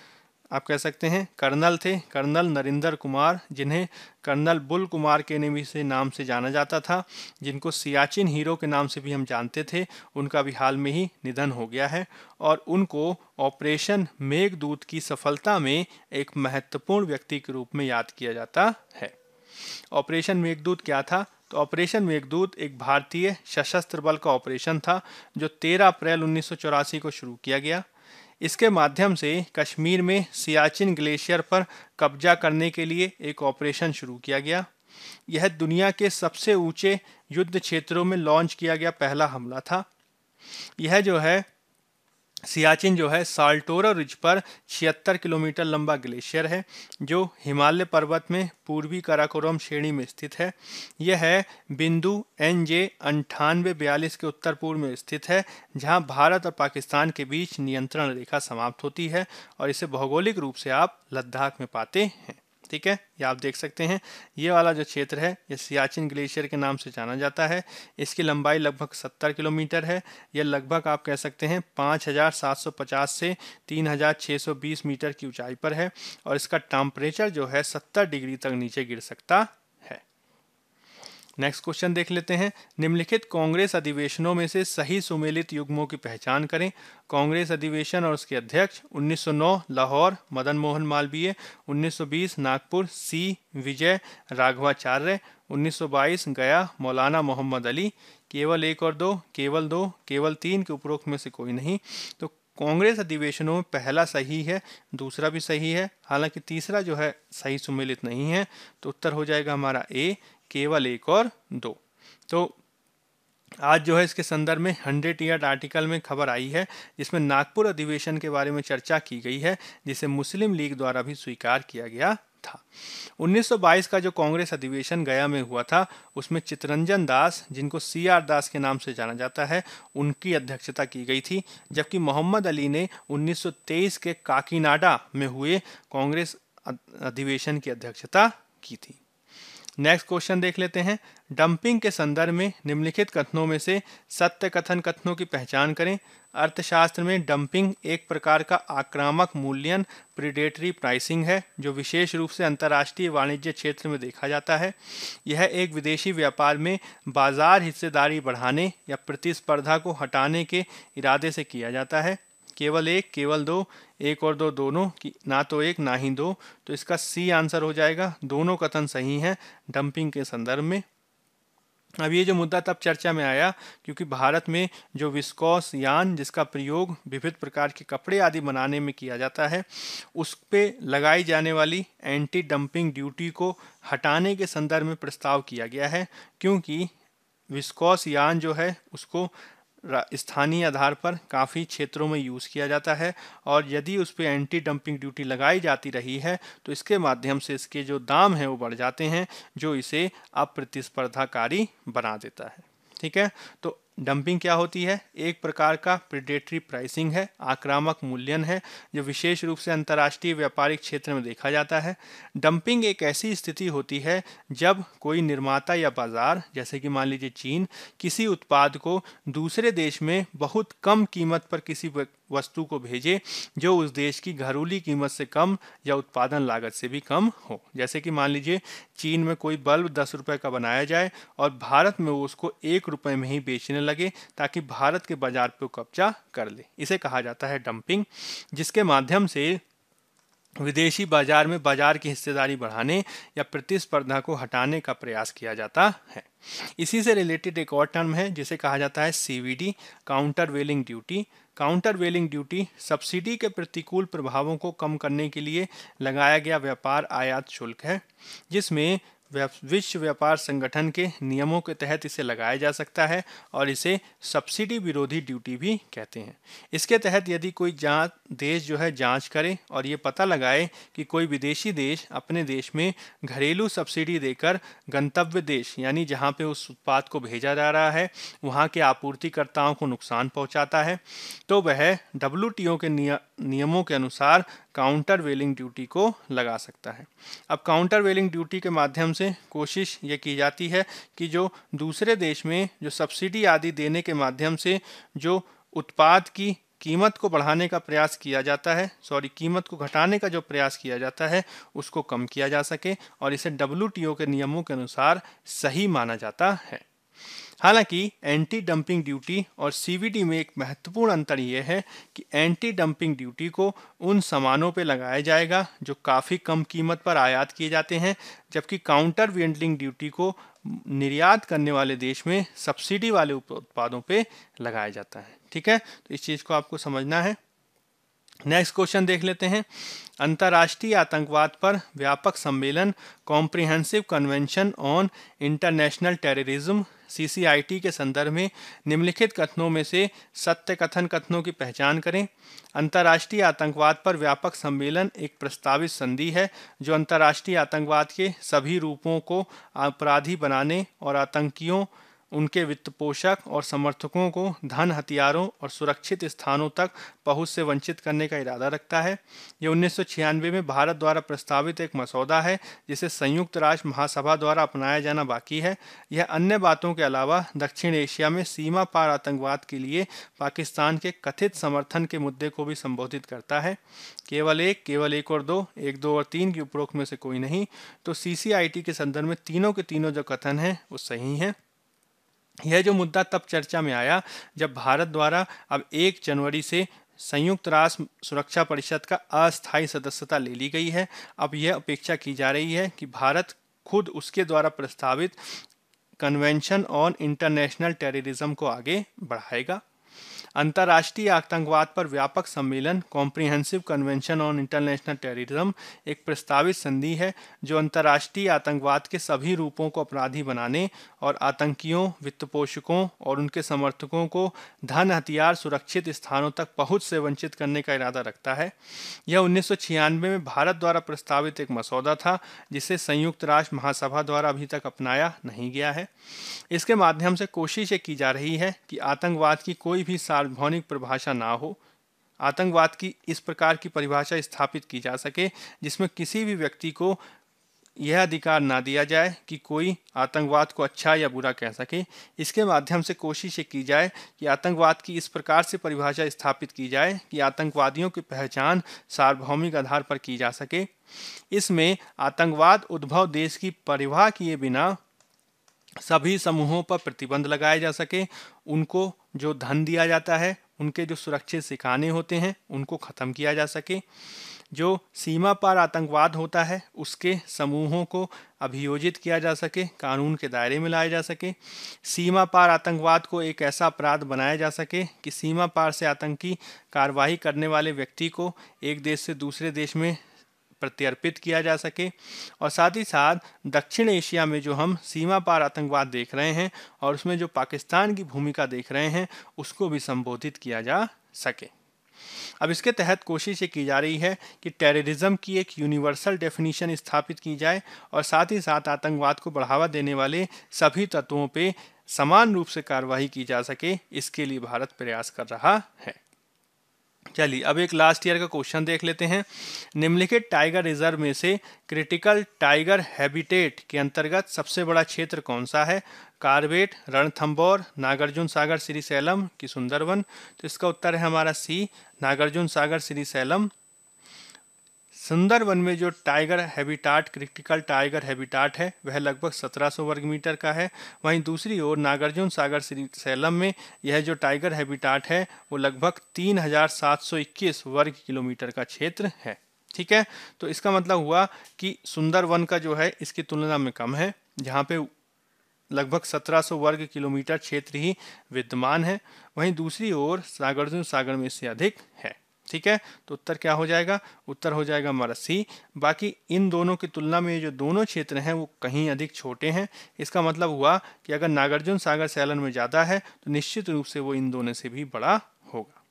आप कह सकते हैं कर्नल थे कर्नल नरिंदर कुमार जिन्हें कर्नल बुल कुमार के नेमी से नाम से जाना जाता था जिनको सियाचिन हीरो के नाम से भी हम जानते थे उनका भी हाल में ही निधन हो गया है और उनको ऑपरेशन मेघदूत की सफलता में एक महत्वपूर्ण व्यक्ति के रूप में याद किया जाता है ऑपरेशन मेघदूत क्या था तो ऑपरेशन मेघदूत एक भारतीय सशस्त्र बल का ऑपरेशन था जो 13 अप्रैल उन्नीस को शुरू किया गया इसके माध्यम से कश्मीर में सियाचिन ग्लेशियर पर कब्जा करने के लिए एक ऑपरेशन शुरू किया गया यह दुनिया के सबसे ऊंचे युद्ध क्षेत्रों में लॉन्च किया गया पहला हमला था यह जो है सियाचिन जो है साल्टोरा रिज पर छिहत्तर किलोमीटर लंबा ग्लेशियर है जो हिमालय पर्वत में पूर्वी काराकोरम श्रेणी में स्थित है यह है बिंदु एन जे अंठानवे बयालीस के उत्तर पूर्व में स्थित है जहां भारत और पाकिस्तान के बीच नियंत्रण रेखा समाप्त होती है और इसे भौगोलिक रूप से आप लद्दाख में पाते हैं ठीक है ये आप देख सकते हैं ये वाला जो क्षेत्र है ये सियाचिन ग्लेशियर के नाम से जाना जाता है इसकी लंबाई लगभग 70 किलोमीटर है यह लगभग आप कह सकते हैं 5750 से 3620 मीटर की ऊंचाई पर है और इसका टेम्परेचर जो है 70 डिग्री तक नीचे गिर सकता नेक्स्ट क्वेश्चन देख लेते हैं निम्नलिखित कांग्रेस अधिवेशनों में से सही सुमेलित युग्मों की पहचान करें कांग्रेस अधिवेशन और उसके अध्यक्ष 1909 लाहौर मदन मोहन मालवीय 1920 नागपुर सी विजय राघवाचार्य 1922 गया मौलाना मोहम्मद अली केवल एक और दो केवल दो केवल तीन के उपरोक्त में से कोई नहीं तो कांग्रेस अधिवेशनों में पहला सही है दूसरा भी सही है हालांकि तीसरा जो है सही सुमेलित नहीं है तो उत्तर हो जाएगा हमारा ए केवल एक और दो तो आज जो है इसके संदर्भ में हंड्रेड ईयर आर्टिकल में खबर आई है जिसमें नागपुर अधिवेशन के बारे में चर्चा की गई है जिसे मुस्लिम लीग द्वारा भी स्वीकार किया गया था 1922 का जो कांग्रेस अधिवेशन गया में हुआ था उसमें चितरंजन दास जिनको सी आर दास के नाम से जाना जाता है उनकी अध्यक्षता की गई थी जबकि मोहम्मद अली ने 1923 के काकीनाडा में हुए कांग्रेस अधिवेशन की अध्यक्षता की थी नेक्स्ट क्वेश्चन देख लेते हैं डंपिंग के संदर्भ में निम्नलिखित कथनों में से सत्य कथन कथनों की पहचान करें अर्थशास्त्र में डंपिंग एक प्रकार का आक्रामक मूल्यन प्रिडेटरी प्राइसिंग है जो विशेष रूप से अंतर्राष्ट्रीय वाणिज्य क्षेत्र में देखा जाता है यह एक विदेशी व्यापार में बाजार हिस्सेदारी बढ़ाने या प्रतिस्पर्धा को हटाने के इरादे से किया जाता है केवल एक केवल दो एक और दो दोनों की ना तो एक ना ही दो तो इसका सी आंसर हो जाएगा दोनों कथन सही हैं डंपिंग के संदर्भ में अब ये जो मुद्दा तब चर्चा में आया क्योंकि भारत में जो विस्कॉस यान जिसका प्रयोग विभिन्न प्रकार के कपड़े आदि बनाने में किया जाता है उस पर लगाई जाने वाली एंटी डंपिंग ड्यूटी को हटाने के संदर्भ में प्रस्ताव किया गया है क्योंकि विस्कॉस यान जो है उसको स्थानीय आधार पर काफ़ी क्षेत्रों में यूज़ किया जाता है और यदि उस पर एंटी डंपिंग ड्यूटी लगाई जाती रही है तो इसके माध्यम से इसके जो दाम हैं वो बढ़ जाते हैं जो इसे अप्रतिस्पर्धाकारी बना देता है ठीक है तो डंपिंग क्या होती है एक प्रकार का प्रिडेटरी प्राइसिंग है आक्रामक मूल्यन है जो विशेष रूप से अंतर्राष्ट्रीय व्यापारिक क्षेत्र में देखा जाता है डंपिंग एक ऐसी स्थिति होती है जब कोई निर्माता या बाजार जैसे कि मान लीजिए चीन किसी उत्पाद को दूसरे देश में बहुत कम कीमत पर किसी वस्तु को भेजे जो उस देश की घरेलू कीमत से कम या उत्पादन लागत से भी कम हो जैसे कि मान लीजिए चीन में कोई बल्ब दस रुपये का बनाया जाए और भारत में वो उसको एक रुपये में ही बेचने लगे ताकि भारत के बाजार पर कब्जा कर ले इसे कहा जाता है डंपिंग जिसके माध्यम से विदेशी बाजार में बाजार की हिस्सेदारी बढ़ाने या प्रतिस्पर्धा को हटाने का प्रयास किया जाता है इसी से रिलेटेड एक और टर्म है जिसे कहा जाता है CVD countervailing duty countervailing duty subsidy के प्रतिकूल प्रभावों को कम करने के लिए लगाया गया व्यापार आयात शुल्क है जिसमें विश्व व्यापार संगठन के नियमों के तहत इसे लगाया जा सकता है और इसे सब्सिडी विरोधी ड्यूटी भी कहते हैं इसके तहत यदि कोई जांच देश जो है जांच करे और ये पता लगाए कि कोई विदेशी देश अपने देश में घरेलू सब्सिडी देकर गंतव्य देश यानी जहाँ पे उस उत्पाद को भेजा जा रहा है वहाँ के आपूर्तिकर्ताओं को नुकसान पहुँचाता है तो वह डब्ल्यू के निय, नियमों के अनुसार काउंटर वेलिंग ड्यूटी को लगा सकता है अब काउंटर वेलिंग ड्यूटी के माध्यम से कोशिश ये की जाती है कि जो दूसरे देश में जो सब्सिडी आदि देने के माध्यम से जो उत्पाद की कीमत को बढ़ाने का प्रयास किया जाता है सॉरी कीमत को घटाने का जो प्रयास किया जाता है उसको कम किया जा सके और इसे डब्ल्यू के नियमों के अनुसार सही माना जाता है हालांकि एंटी डंपिंग ड्यूटी और सीवीडी में एक महत्वपूर्ण अंतर यह है कि एंटी डंपिंग ड्यूटी को उन सामानों पर लगाया जाएगा जो काफ़ी कम कीमत पर आयात किए जाते हैं जबकि काउंटर वेंडलिंग ड्यूटी को निर्यात करने वाले देश में सब्सिडी वाले उत्पादों पर लगाया जाता है ठीक है तो इस चीज़ को आपको समझना है नेक्स्ट क्वेश्चन देख लेते हैं अंतर्राष्ट्रीय आतंकवाद पर व्यापक सम्मेलन comprehensive convention on international terrorism CCIT के संदर्भ में निम्नलिखित कथनों में से सत्य कथन कथनों की पहचान करें अंतर्राष्ट्रीय आतंकवाद पर व्यापक सम्मेलन एक प्रस्तावित संधि है जो अंतर्राष्ट्रीय आतंकवाद के सभी रूपों को अपराधी बनाने और आतंकियों उनके वित्त पोषक और समर्थकों को धन हथियारों और सुरक्षित स्थानों तक पहुंच से वंचित करने का इरादा रखता है यह उन्नीस में भारत द्वारा प्रस्तावित एक मसौदा है जिसे संयुक्त राष्ट्र महासभा द्वारा अपनाया जाना बाकी है यह अन्य बातों के अलावा दक्षिण एशिया में सीमा पार आतंकवाद के लिए पाकिस्तान के कथित समर्थन के मुद्दे को भी संबोधित करता है केवल एक केवल एक और दो एक दो और तीन की उपरोक्त में से कोई नहीं तो सी के संदर्भ में तीनों के तीनों जो कथन हैं वो सही हैं यह जो मुद्दा तब चर्चा में आया जब भारत द्वारा अब एक जनवरी से संयुक्त राष्ट्र सुरक्षा परिषद का अस्थायी सदस्यता ले ली गई है अब यह अपेक्षा की जा रही है कि भारत खुद उसके द्वारा प्रस्तावित कन्वेंशन ऑन इंटरनेशनल टेररिज्म को आगे बढ़ाएगा अंतर्राष्ट्रीय आतंकवाद पर व्यापक सम्मेलन comprehensive convention on international terrorism एक प्रस्तावित संधि है जो अंतर्राष्ट्रीय आतंकवाद के सभी रूपों को अपराधी बनाने और आतंकियों पोषकों और उनके समर्थकों को धन हथियार सुरक्षित स्थानों तक पहुंच से वंचित करने का इरादा रखता है यह उन्नीस में भारत द्वारा प्रस्तावित एक मसौदा था जिसे संयुक्त राष्ट्र महासभा द्वारा अभी तक अपनाया नहीं गया है इसके माध्यम से कोशिश की जा रही है कि आतंकवाद की कोई भी सार्वभौमिक परिभाषा ना हो आतंकवाद की इस प्रकार की परिभाषा स्थापित की जा सके जिसमें किसी भी व्यक्ति को यह अधिकार ना दिया जाए कि कोई आतंकवाद को अच्छा या बुरा कह सके इसके माध्यम से कोशिश ये की जाए कि आतंकवाद की इस प्रकार से परिभाषा स्थापित की जाए कि आतंकवादियों की पहचान सार्वभौमिक आधार पर की जा सके इसमें आतंकवाद उद्भव देश की परिवाह किए बिना सभी समूहों पर प्रतिबंध लगाए जा सके उनको जो धन दिया जाता है उनके जो सुरक्षित सिखाने होते हैं उनको ख़त्म किया जा सके जो सीमा पार आतंकवाद होता है उसके समूहों को अभियोजित किया जा सके कानून के दायरे में लाया जा सके सीमा पार आतंकवाद को एक ऐसा अपराध बनाया जा सके कि सीमा पार से आतंकी कार्रवाई करने वाले व्यक्ति को एक देश से दूसरे देश में प्रत्यर्पित किया जा सके और साथ ही साथ दक्षिण एशिया में जो हम सीमा पार आतंकवाद देख रहे हैं और उसमें जो पाकिस्तान की भूमिका देख रहे हैं उसको भी संबोधित किया जा सके अब इसके तहत कोशिश ये की जा रही है कि टेररिज्म की एक यूनिवर्सल डेफिनेशन स्थापित की जाए और साथ ही साथ आतंकवाद को बढ़ावा देने वाले सभी तत्वों पर समान रूप से कार्रवाई की जा सके इसके लिए भारत प्रयास कर रहा है चलिए अब एक लास्ट ईयर का क्वेश्चन देख लेते हैं निम्नलिखित टाइगर रिजर्व में से क्रिटिकल टाइगर हैबिटेट के अंतर्गत सबसे बड़ा क्षेत्र कौन सा है कार्बेट रणथंबोर नागार्जुन सागर श्री सैलम की सुंदरवन तो इसका उत्तर है हमारा सी नागार्जुन सागर श्री सैलम सुंदरवन में जो tiger habitat critical tiger habitat है वह लगभग 1700 वर्ग मीटर का है वहीं दूसरी ओर नागार्जुन सागर श्री सैलम में यह जो टाइगर हैबिटाट है वो लगभग 3721 वर्ग किलोमीटर का क्षेत्र है ठीक है तो इसका मतलब हुआ कि सुंदरवन का जो है इसकी तुलना में कम है जहाँ पे लगभग 1700 वर्ग किलोमीटर क्षेत्र ही विद्यमान है वहीं दूसरी ओर सागरजुन सागर में इससे अधिक है ठीक है तो उत्तर क्या हो जाएगा उत्तर हो जाएगा हमारा सी बाकी इन दोनों की तुलना में जो दोनों क्षेत्र हैं वो कहीं अधिक छोटे हैं इसका मतलब हुआ कि अगर नागार्जुन सागर सैलन में ज़्यादा है तो निश्चित रूप से वो इन दोनों से भी बड़ा होगा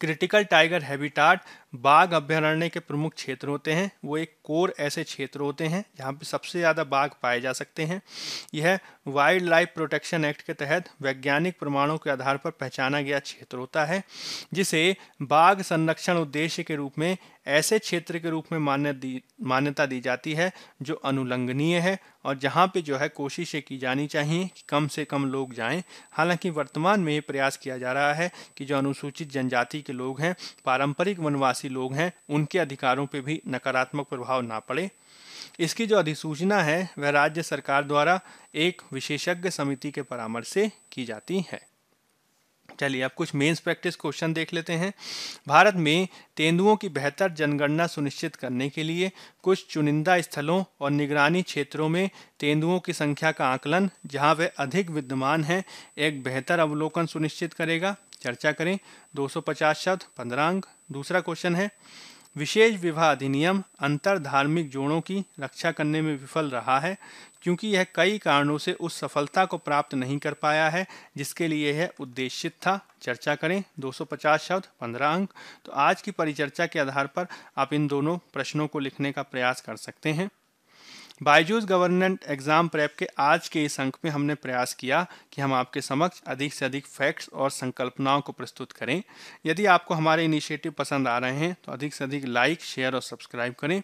क्रिटिकल टाइगर हैबिटाट बाघ अभ्यारण्य के प्रमुख क्षेत्र होते हैं वो एक कोर ऐसे क्षेत्र होते हैं जहाँ पे सबसे ज़्यादा बाघ पाए जा सकते हैं यह वाइल्ड लाइफ प्रोटेक्शन एक्ट के तहत वैज्ञानिक प्रमाणों के आधार पर पहचाना गया क्षेत्र होता है जिसे बाघ संरक्षण उद्देश्य के रूप में ऐसे क्षेत्र के रूप में मान्य दी मान्यता दी जाती है जो अनुलंघनीय है और जहाँ पे जो है कोशिशें की जानी चाहिए कि कम से कम लोग जाएं हालांकि वर्तमान में प्रयास किया जा रहा है कि जो अनुसूचित जनजाति के लोग हैं पारंपरिक वनवासी निवासी लोग हैं उनके अधिकारों पर भी नकारात्मक प्रभाव ना पड़े इसकी जो अधिसूचना है वह राज्य सरकार द्वारा एक विशेषज्ञ समिति के परामर्श से की जाती है चलिए अब कुछ मेंस प्रैक्टिस क्वेश्चन देख लेते हैं भारत में तेंदुओं की बेहतर जनगणना सुनिश्चित करने के लिए कुछ चुनिंदा स्थलों और निगरानी क्षेत्रों में तेंदुओं की संख्या का आकलन जहां वे अधिक विद्यमान हैं एक बेहतर अवलोकन सुनिश्चित करेगा चर्चा करें 250 शब्द पंद्रह अंक दूसरा क्वेश्चन है विशेष विवाह अधिनियम अंतर धार्मिक जोड़ों की रक्षा करने में विफल रहा है क्योंकि यह कई कारणों से उस सफलता को प्राप्त नहीं कर पाया है जिसके लिए यह उद्देश्य था चर्चा करें 250 शब्द 15 अंक तो आज की परिचर्चा के आधार पर आप इन दोनों प्रश्नों को लिखने का प्रयास कर सकते हैं बायजूस गवर्नमेंट एग्जाम प्रैप के आज के इस अंक में हमने प्रयास किया कि हम आपके समक्ष अधिक से अधिक फैक्ट्स और संकल्पनाओं को प्रस्तुत करें यदि आपको हमारे इनिशिएटिव पसंद आ रहे हैं तो अधिक से अधिक लाइक शेयर और सब्सक्राइब करें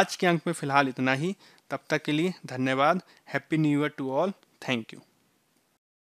आज के अंक में फिलहाल इतना ही तब तक के लिए धन्यवाद happy new year to all thank you